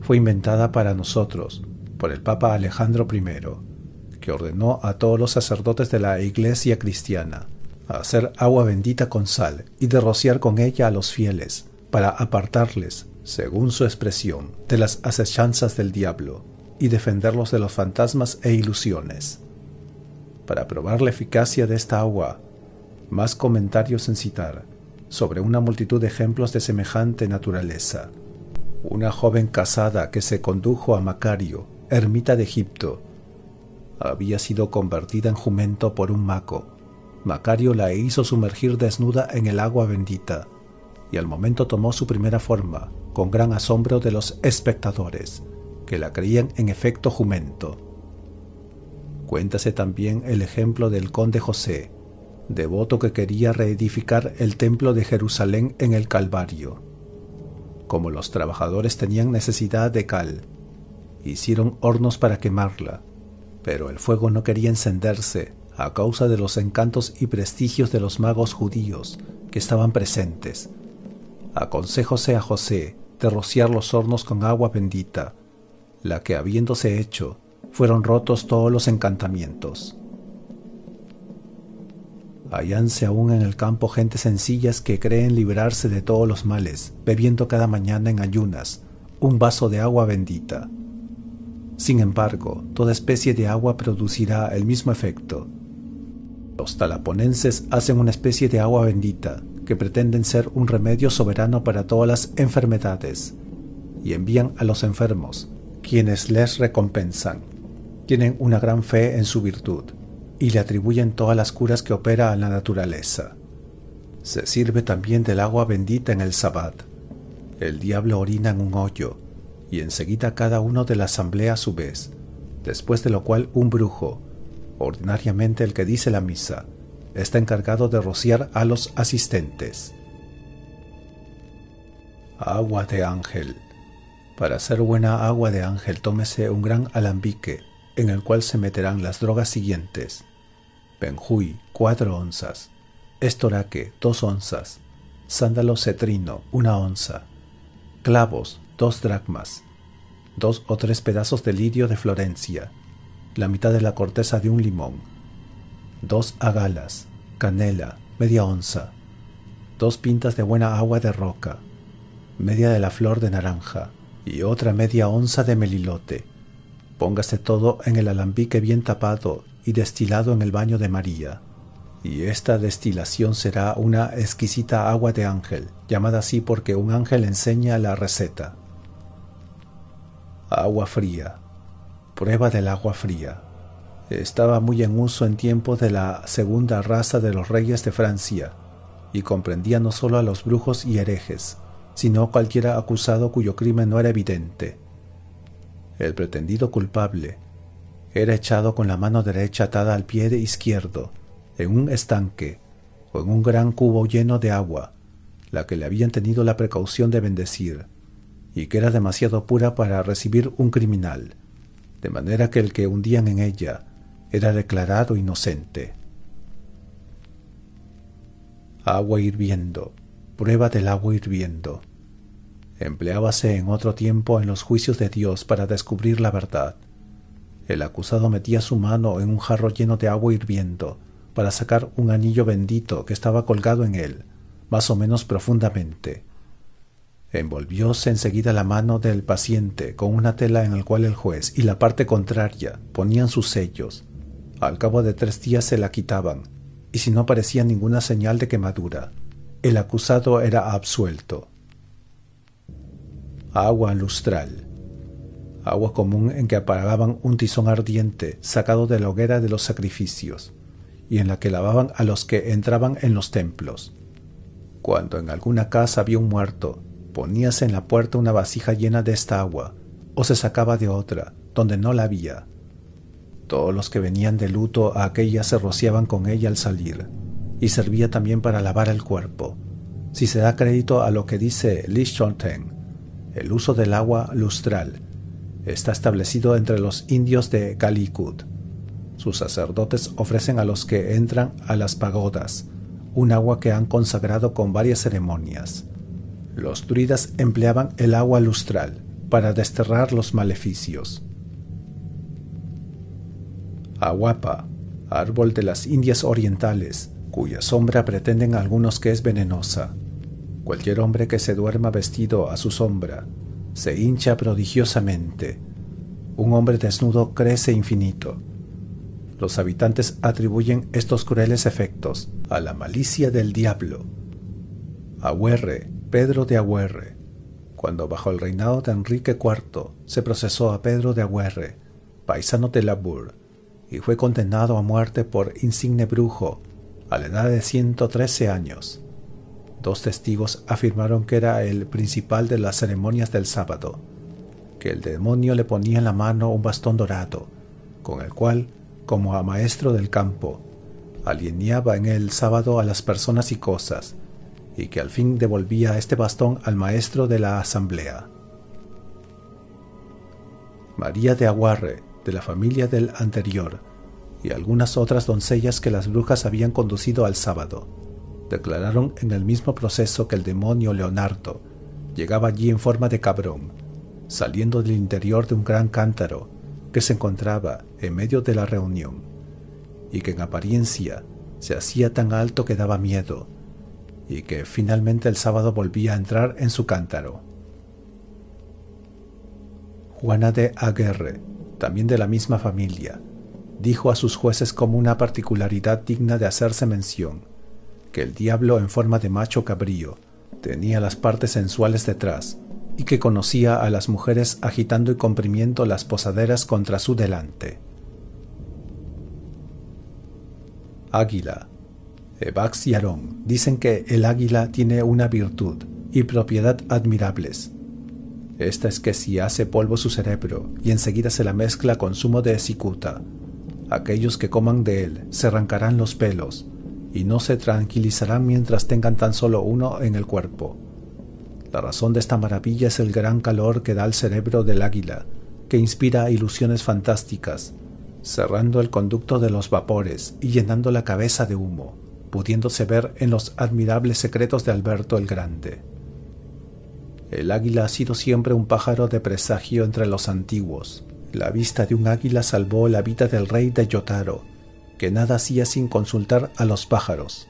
Fue inventada para nosotros por el Papa Alejandro I, que ordenó a todos los sacerdotes de la Iglesia cristiana a hacer agua bendita con sal y de rociar con ella a los fieles para apartarles, según su expresión, de las acechanzas del diablo y defenderlos de los fantasmas e ilusiones para probar la eficacia de esta agua. Más comentarios en citar sobre una multitud de ejemplos de semejante naturaleza. Una joven casada que se condujo a Macario, ermita de Egipto, había sido convertida en jumento por un maco. Macario la hizo sumergir desnuda en el agua bendita, y al momento tomó su primera forma, con gran asombro de los espectadores, que la creían en efecto jumento. Cuéntase también el ejemplo del conde José, devoto que quería reedificar el templo de Jerusalén en el Calvario. Como los trabajadores tenían necesidad de cal, hicieron hornos para quemarla, pero el fuego no quería encenderse a causa de los encantos y prestigios de los magos judíos que estaban presentes. Aconsejóse a José de rociar los hornos con agua bendita, la que habiéndose hecho fueron rotos todos los encantamientos. Hallanse aún en el campo gentes sencillas que creen Liberarse de todos los males, bebiendo cada mañana en ayunas un vaso de agua bendita. Sin embargo, toda especie de agua producirá el mismo efecto. Los talaponenses hacen una especie de agua bendita, que pretenden ser un remedio soberano para todas las enfermedades, y envían a los enfermos, quienes les recompensan tienen una gran fe en su virtud y le atribuyen todas las curas que opera a la naturaleza. Se sirve también del agua bendita en el sabbat. El diablo orina en un hoyo, y enseguida cada uno de la asamblea a su vez, después de lo cual un brujo, ordinariamente el que dice la misa, está encargado de rociar a los asistentes. Agua de ángel. Para hacer buena agua de ángel tómese un gran alambique en el cual se meterán las drogas siguientes: Benjui, cuatro onzas, estoraque, dos onzas, sándalo cetrino, una onza, clavos, dos dracmas, dos o tres pedazos de lirio de Florencia, la mitad de la corteza de un limón, dos agalas, canela, media onza, dos pintas de buena agua de roca, media de la flor de naranja y otra media onza de melilote, Póngase todo en el alambique bien tapado y destilado en el baño de María. Y esta destilación será una exquisita agua de ángel, llamada así porque un ángel enseña la receta. Agua fría. Prueba del agua fría. Estaba muy en uso en tiempo de la segunda raza de los reyes de Francia, y comprendía no solo a los brujos y herejes, sino a cualquiera acusado cuyo crimen no era evidente el pretendido culpable era echado con la mano derecha atada al pie izquierdo, en un estanque o en un gran cubo lleno de agua, la que le habían tenido la precaución de bendecir, y que era demasiado pura para recibir un criminal, de manera que el que hundían en ella era declarado inocente. Agua hirviendo, prueba del agua hirviendo empleábase en otro tiempo en los juicios de Dios para descubrir la verdad. El acusado metía su mano en un jarro lleno de agua hirviendo para sacar un anillo bendito que estaba colgado en él, más o menos profundamente. Envolvióse enseguida la mano del paciente con una tela en la cual el juez y la parte contraria ponían sus sellos. Al cabo de tres días se la quitaban, y si no parecía ninguna señal de quemadura, el acusado era absuelto agua lustral, agua común en que apagaban un tizón ardiente sacado de la hoguera de los sacrificios, y en la que lavaban a los que entraban en los templos. Cuando en alguna casa había un muerto, poníase en la puerta una vasija llena de esta agua, o se sacaba de otra, donde no la había. Todos los que venían de luto a aquella se rociaban con ella al salir, y servía también para lavar el cuerpo, si se da crédito a lo que dice Li el uso del agua lustral está establecido entre los indios de Calicut. Sus sacerdotes ofrecen a los que entran a las pagodas un agua que han consagrado con varias ceremonias. Los druidas empleaban el agua lustral para desterrar los maleficios. Aguapa, árbol de las Indias Orientales, cuya sombra pretenden algunos que es venenosa, Cualquier hombre que se duerma vestido a su sombra se hincha prodigiosamente. Un hombre desnudo crece infinito. Los habitantes atribuyen estos crueles efectos a la malicia del diablo. Agüerre, Pedro de Agüerre. Cuando bajo el reinado de Enrique IV se procesó a Pedro de Agüerre, paisano de Labour, y fue condenado a muerte por insigne brujo a la edad de 113 años. Dos testigos afirmaron que era el principal de las ceremonias del sábado, que el demonio le ponía en la mano un bastón dorado, con el cual, como a maestro del campo, alienaba en el sábado a las personas y cosas, y que al fin devolvía este bastón al maestro de la asamblea. María de Aguarre, de la familia del anterior, y algunas otras doncellas que las brujas habían conducido al sábado declararon en el mismo proceso que el demonio Leonardo llegaba allí en forma de cabrón, saliendo del interior de un gran cántaro que se encontraba en medio de la reunión, y que en apariencia se hacía tan alto que daba miedo, y que finalmente el sábado volvía a entrar en su cántaro. Juana de Aguerre, también de la misma familia, dijo a sus jueces como una particularidad digna de hacerse mención, el diablo en forma de macho cabrío tenía las partes sensuales detrás y que conocía a las mujeres agitando y comprimiendo las posaderas contra su delante. Águila. Evax y Arón dicen que el águila tiene una virtud y propiedad admirables. Esta es que si hace polvo su cerebro y enseguida se la mezcla con zumo de cicuta, aquellos que coman de él se arrancarán los pelos y no se tranquilizarán mientras tengan tan solo uno en el cuerpo. La razón de esta maravilla es el gran calor que da el cerebro del águila, que inspira ilusiones fantásticas, cerrando el conducto de los vapores y llenando la cabeza de humo, pudiéndose ver en los admirables secretos de Alberto el Grande. El águila ha sido siempre un pájaro de presagio entre los antiguos. La vista de un águila salvó la vida del rey de Yotaro, que nada hacía sin consultar a los pájaros,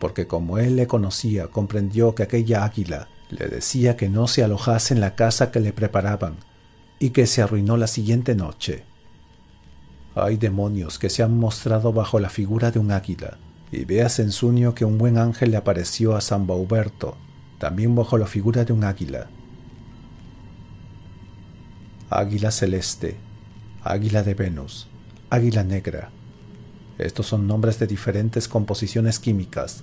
porque como él le conocía, comprendió que aquella águila le decía que no se alojase en la casa que le preparaban y que se arruinó la siguiente noche. Hay demonios que se han mostrado bajo la figura de un águila, y veas en sueño que un buen ángel le apareció a San Bauberto, también bajo la figura de un águila. Águila celeste, águila de Venus, águila negra, estos son nombres de diferentes composiciones químicas.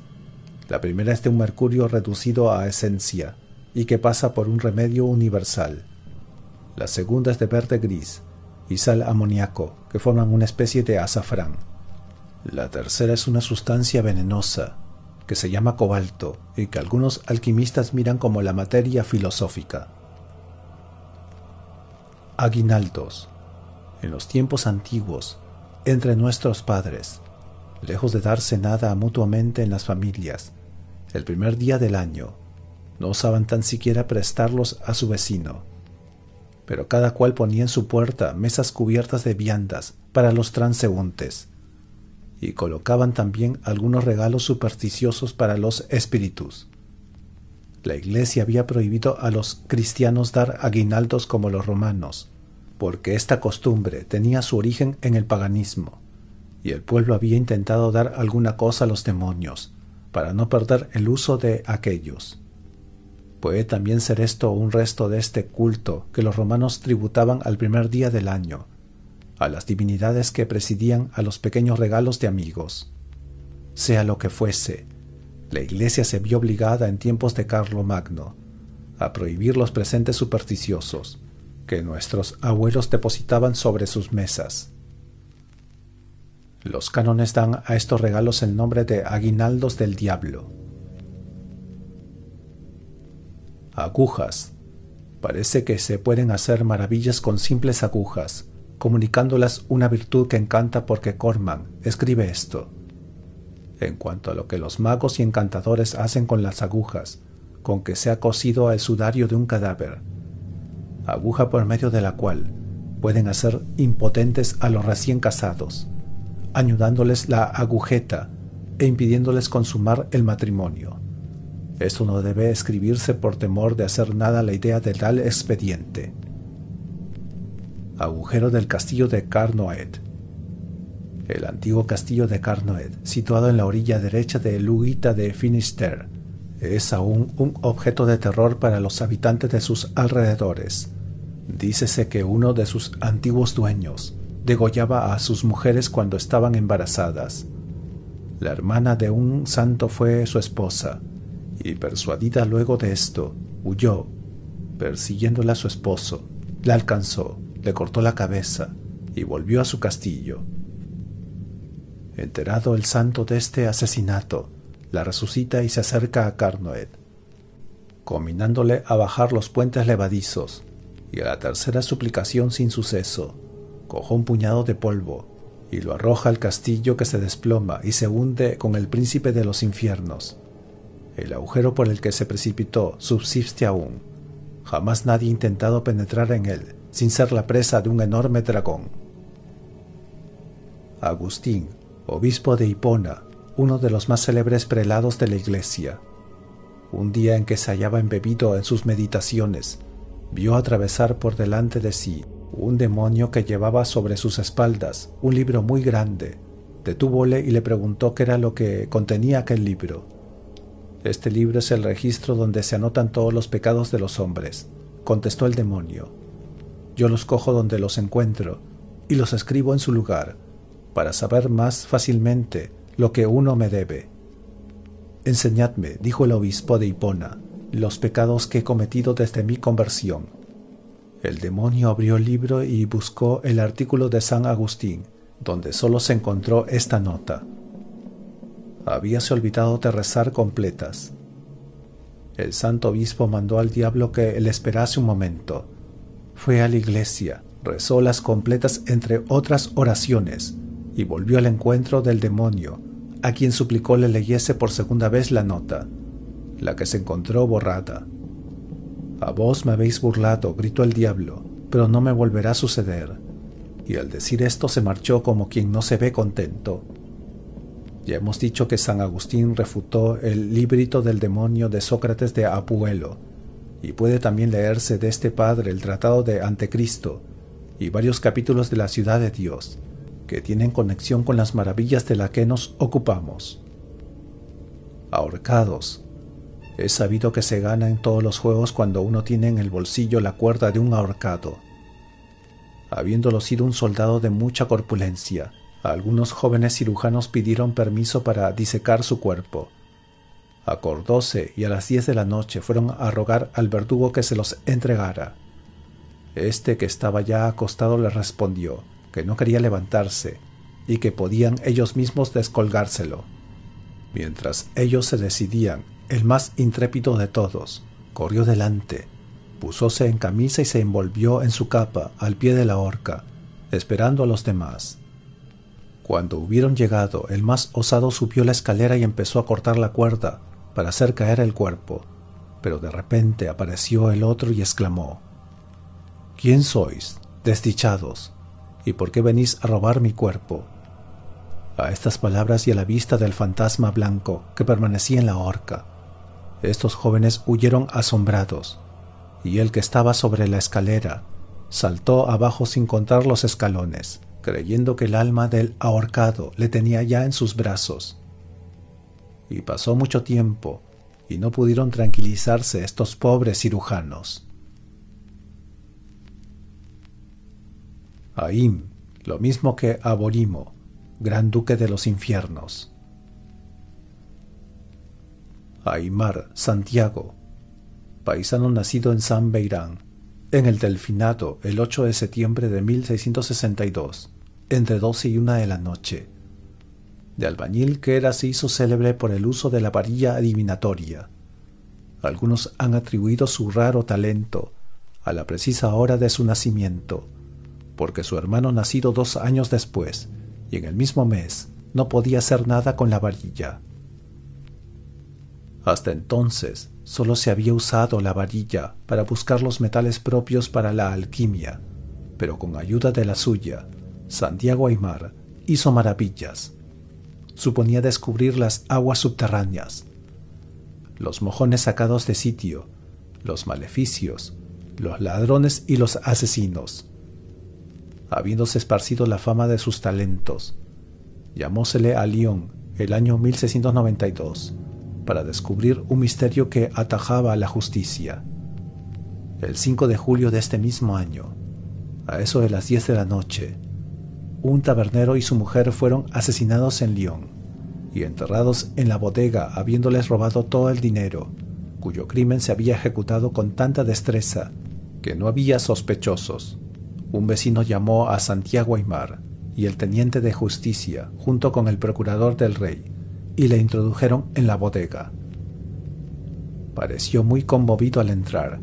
La primera es de un mercurio reducido a esencia y que pasa por un remedio universal. La segunda es de verde gris y sal amoníaco, que forman una especie de azafrán. La tercera es una sustancia venenosa, que se llama cobalto y que algunos alquimistas miran como la materia filosófica. Aguinaldos. En los tiempos antiguos, entre nuestros padres, lejos de darse nada mutuamente en las familias, el primer día del año, no osaban tan siquiera prestarlos a su vecino. Pero cada cual ponía en su puerta mesas cubiertas de viandas para los transeúntes, y colocaban también algunos regalos supersticiosos para los espíritus. La iglesia había prohibido a los cristianos dar aguinaldos como los romanos, porque esta costumbre tenía su origen en el paganismo, y el pueblo había intentado dar alguna cosa a los demonios, para no perder el uso de aquellos. Puede también ser esto un resto de este culto que los romanos tributaban al primer día del año, a las divinidades que presidían a los pequeños regalos de amigos. Sea lo que fuese, la Iglesia se vio obligada en tiempos de Carlo Magno a prohibir los presentes supersticiosos, que nuestros abuelos depositaban sobre sus mesas. Los cánones dan a estos regalos el nombre de aguinaldos del diablo. Agujas. Parece que se pueden hacer maravillas con simples agujas, comunicándolas una virtud que encanta porque Corman escribe esto. En cuanto a lo que los magos y encantadores hacen con las agujas, con que se ha cosido al sudario de un cadáver, aguja por medio de la cual pueden hacer impotentes a los recién casados, añudándoles la agujeta e impidiéndoles consumar el matrimonio. Esto no debe escribirse por temor de hacer nada a la idea de tal expediente. Agujero del castillo de Carnoet. El antiguo castillo de Carnoet, situado en la orilla derecha de Luguita de Finisterre, es aún un objeto de terror para los habitantes de sus alrededores. Dícese que uno de sus antiguos dueños degollaba a sus mujeres cuando estaban embarazadas. La hermana de un santo fue su esposa, y persuadida luego de esto, huyó, persiguiéndola a su esposo. La alcanzó, le cortó la cabeza y volvió a su castillo. Enterado el santo de este asesinato, la resucita y se acerca a Carnoet, combinándole a bajar los puentes levadizos, y a la tercera suplicación sin suceso, cojo un puñado de polvo y lo arroja al castillo que se desploma y se hunde con el príncipe de los infiernos. El agujero por el que se precipitó subsiste aún. Jamás nadie ha intentado penetrar en él sin ser la presa de un enorme dragón. Agustín, obispo de Hipona, uno de los más célebres prelados de la iglesia. Un día en que se hallaba embebido en sus meditaciones, vio atravesar por delante de sí un demonio que llevaba sobre sus espaldas un libro muy grande. Detúvole y le preguntó qué era lo que contenía aquel libro. Este libro es el registro donde se anotan todos los pecados de los hombres, contestó el demonio. Yo los cojo donde los encuentro y los escribo en su lugar, para saber más fácilmente lo que uno me debe. Enseñadme, dijo el obispo de Hipona, los pecados que he cometido desde mi conversión. El demonio abrió el libro y buscó el artículo de San Agustín, donde solo se encontró esta nota. Habíase olvidado de rezar completas. El santo obispo mandó al diablo que le esperase un momento. Fue a la iglesia, rezó las completas entre otras oraciones, y volvió al encuentro del demonio, a quien suplicó le leyese por segunda vez la nota, la que se encontró borrada. A vos me habéis burlado, gritó el diablo, pero no me volverá a suceder. Y al decir esto se marchó como quien no se ve contento. Ya hemos dicho que San Agustín refutó el librito del demonio de Sócrates de Apuelo, y puede también leerse de este padre el Tratado de Antecristo y varios capítulos de la Ciudad de Dios, que tienen conexión con las maravillas de la que nos ocupamos. Ahorcados. Es sabido que se gana en todos los juegos cuando uno tiene en el bolsillo la cuerda de un ahorcado. Habiéndolo sido un soldado de mucha corpulencia, algunos jóvenes cirujanos pidieron permiso para disecar su cuerpo. Acordóse y a las diez de la noche fueron a rogar al verdugo que se los entregara. Este que estaba ya acostado le respondió que no quería levantarse y que podían ellos mismos descolgárselo. Mientras ellos se decidían, el más intrépido de todos corrió delante, púsose en camisa y se envolvió en su capa al pie de la horca, esperando a los demás. Cuando hubieron llegado, el más osado subió la escalera y empezó a cortar la cuerda para hacer caer el cuerpo, pero de repente apareció el otro y exclamó, ¿Quién sois, desdichados? ¿Y por qué venís a robar mi cuerpo? A estas palabras y a la vista del fantasma blanco que permanecía en la horca, estos jóvenes huyeron asombrados, y el que estaba sobre la escalera saltó abajo sin contar los escalones, creyendo que el alma del ahorcado le tenía ya en sus brazos. Y pasó mucho tiempo, y no pudieron tranquilizarse estos pobres cirujanos. Aim, lo mismo que ABORIMO, gran duque de los infiernos. Aymar Santiago, paisano nacido en San Beirán, en el Delfinato el 8 de septiembre de 1662, entre 12 y 1 de la noche. De albañil que era se hizo célebre por el uso de la varilla adivinatoria. Algunos han atribuido su raro talento a la precisa hora de su nacimiento, porque su hermano nacido dos años después, y en el mismo mes, no podía hacer nada con la varilla. Hasta entonces, solo se había usado la varilla para buscar los metales propios para la alquimia, pero con ayuda de la suya, Santiago Aymar hizo maravillas. Suponía descubrir las aguas subterráneas, los mojones sacados de sitio, los maleficios, los ladrones y los asesinos habiéndose esparcido la fama de sus talentos. Llamósele a Lyon el año 1692 para descubrir un misterio que atajaba a la justicia. El 5 de julio de este mismo año, a eso de las 10 de la noche, un tabernero y su mujer fueron asesinados en Lyon y enterrados en la bodega habiéndoles robado todo el dinero, cuyo crimen se había ejecutado con tanta destreza que no había sospechosos. Un vecino llamó a Santiago Aymar y el teniente de justicia, junto con el procurador del rey, y le introdujeron en la bodega. Pareció muy conmovido al entrar.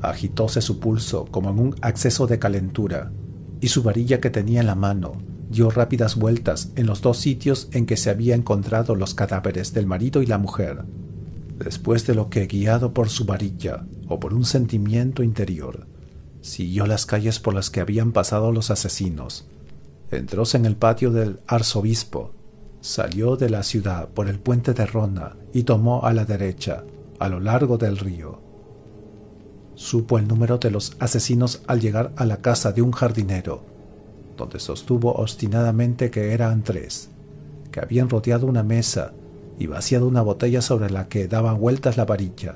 Agitóse su pulso como en un acceso de calentura, y su varilla que tenía en la mano dio rápidas vueltas en los dos sitios en que se había encontrado los cadáveres del marido y la mujer. Después de lo que, guiado por su varilla o por un sentimiento interior, Siguió las calles por las que habían pasado los asesinos. Entróse en el patio del arzobispo. Salió de la ciudad por el puente de Rona y tomó a la derecha, a lo largo del río. Supo el número de los asesinos al llegar a la casa de un jardinero, donde sostuvo obstinadamente que eran tres, que habían rodeado una mesa y vaciado una botella sobre la que daban vueltas la varilla,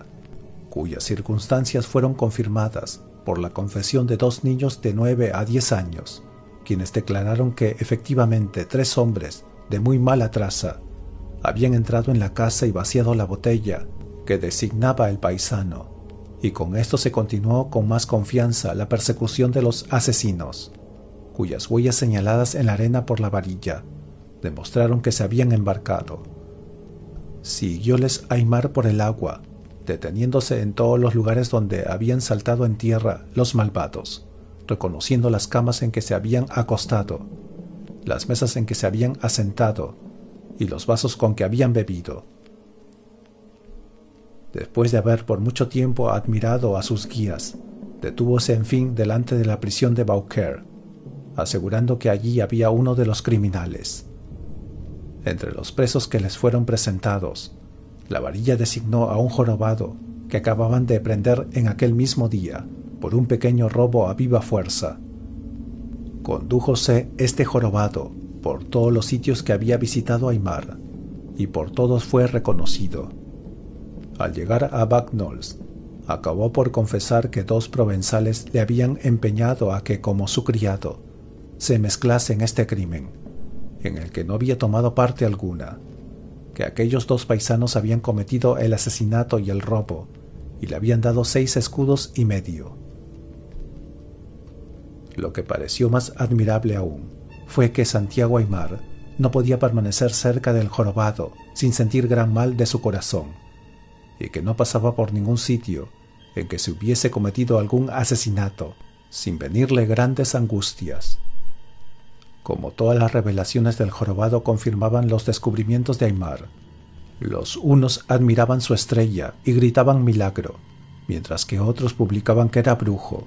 cuyas circunstancias fueron confirmadas por la confesión de dos niños de 9 a 10 años, quienes declararon que efectivamente tres hombres de muy mala traza habían entrado en la casa y vaciado la botella que designaba el paisano, y con esto se continuó con más confianza la persecución de los asesinos, cuyas huellas señaladas en la arena por la varilla demostraron que se habían embarcado. Siguióles Aymar por el agua, deteniéndose en todos los lugares donde habían saltado en tierra los malvados, reconociendo las camas en que se habían acostado, las mesas en que se habían asentado y los vasos con que habían bebido. Después de haber por mucho tiempo admirado a sus guías, detúvose en fin delante de la prisión de Bauquer, asegurando que allí había uno de los criminales. Entre los presos que les fueron presentados, la varilla designó a un jorobado que acababan de prender en aquel mismo día por un pequeño robo a viva fuerza. Condújose este jorobado por todos los sitios que había visitado Aymar y por todos fue reconocido. Al llegar a Bagnols, acabó por confesar que dos provenzales le habían empeñado a que, como su criado, se mezclase en este crimen, en el que no había tomado parte alguna que aquellos dos paisanos habían cometido el asesinato y el robo, y le habían dado seis escudos y medio. Lo que pareció más admirable aún fue que Santiago Aymar no podía permanecer cerca del jorobado sin sentir gran mal de su corazón, y que no pasaba por ningún sitio en que se hubiese cometido algún asesinato sin venirle grandes angustias como todas las revelaciones del jorobado confirmaban los descubrimientos de Aymar. Los unos admiraban su estrella y gritaban milagro, mientras que otros publicaban que era brujo.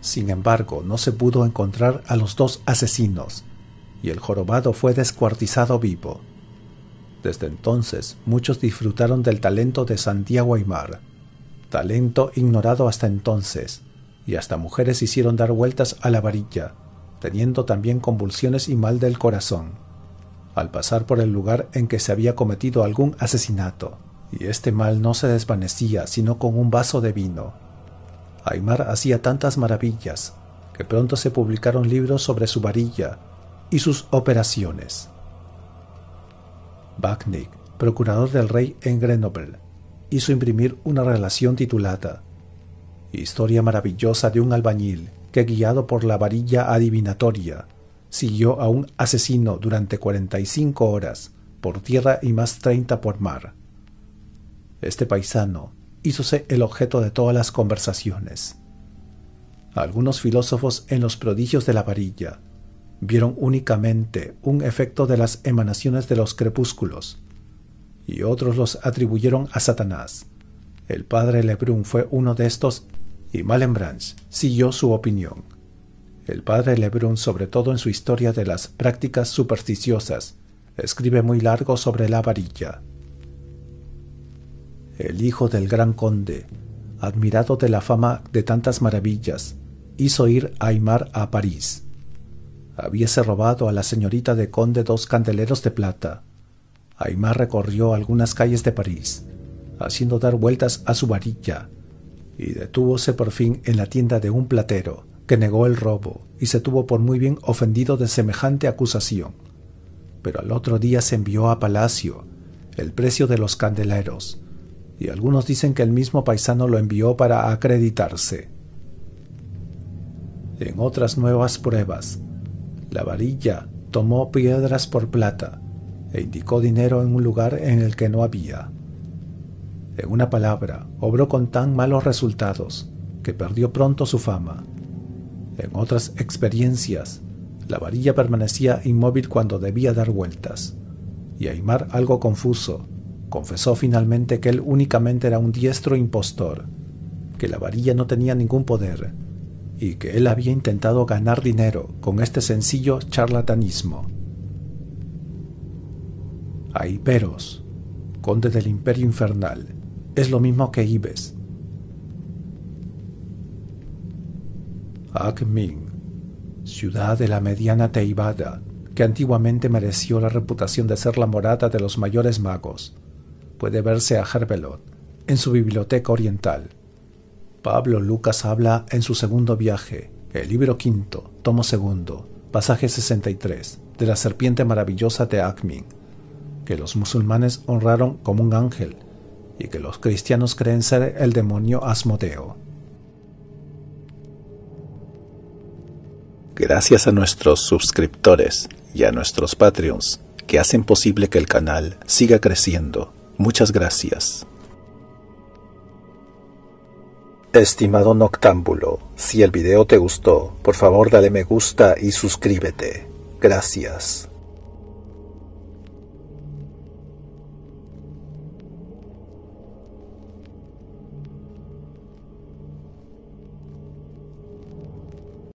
Sin embargo, no se pudo encontrar a los dos asesinos, y el jorobado fue descuartizado vivo. Desde entonces, muchos disfrutaron del talento de Santiago Aymar, talento ignorado hasta entonces, y hasta mujeres hicieron dar vueltas a la varilla teniendo también convulsiones y mal del corazón, al pasar por el lugar en que se había cometido algún asesinato, y este mal no se desvanecía sino con un vaso de vino. Aymar hacía tantas maravillas que pronto se publicaron libros sobre su varilla y sus operaciones. Baknik, procurador del rey en Grenoble, hizo imprimir una relación titulada Historia maravillosa de un albañil que, guiado por la varilla adivinatoria, siguió a un asesino durante 45 horas por tierra y más 30 por mar. Este paisano hízose el objeto de todas las conversaciones. Algunos filósofos en los prodigios de la varilla vieron únicamente un efecto de las emanaciones de los crepúsculos, y otros los atribuyeron a Satanás. El padre Lebrun fue uno de estos y siguió su opinión. El padre Lebrun, sobre todo en su historia de las prácticas supersticiosas, escribe muy largo sobre la varilla. El hijo del gran conde, admirado de la fama de tantas maravillas, hizo ir a Aymar a París. Habíase robado a la señorita de conde dos candeleros de plata. Aymar recorrió algunas calles de París, haciendo dar vueltas a su varilla y detúvose por fin en la tienda de un platero, que negó el robo y se tuvo por muy bien ofendido de semejante acusación. Pero al otro día se envió a Palacio el precio de los candeleros, y algunos dicen que el mismo paisano lo envió para acreditarse. En otras nuevas pruebas, la varilla tomó piedras por plata e indicó dinero en un lugar en el que no había. En una palabra, obró con tan malos resultados que perdió pronto su fama. En otras experiencias, la varilla permanecía inmóvil cuando debía dar vueltas, y Aymar, algo confuso, confesó finalmente que él únicamente era un diestro impostor, que la varilla no tenía ningún poder, y que él había intentado ganar dinero con este sencillo charlatanismo. Aiperos, peros, conde del imperio infernal, es lo mismo que Ives. Akmin, ah, ciudad de la mediana Teibada, que antiguamente mereció la reputación de ser la morada de los mayores magos, puede verse a Herbelot en su biblioteca oriental. Pablo Lucas habla en su segundo viaje, el libro quinto, tomo segundo, pasaje 63, de la serpiente maravillosa de Acmin, que los musulmanes honraron como un ángel y que los cristianos creen ser el demonio Asmodeo. Gracias a nuestros suscriptores y a nuestros Patreons que hacen posible que el canal siga creciendo. Muchas gracias. Estimado Noctámbulo, si el video te gustó, por favor dale me gusta y suscríbete. Gracias.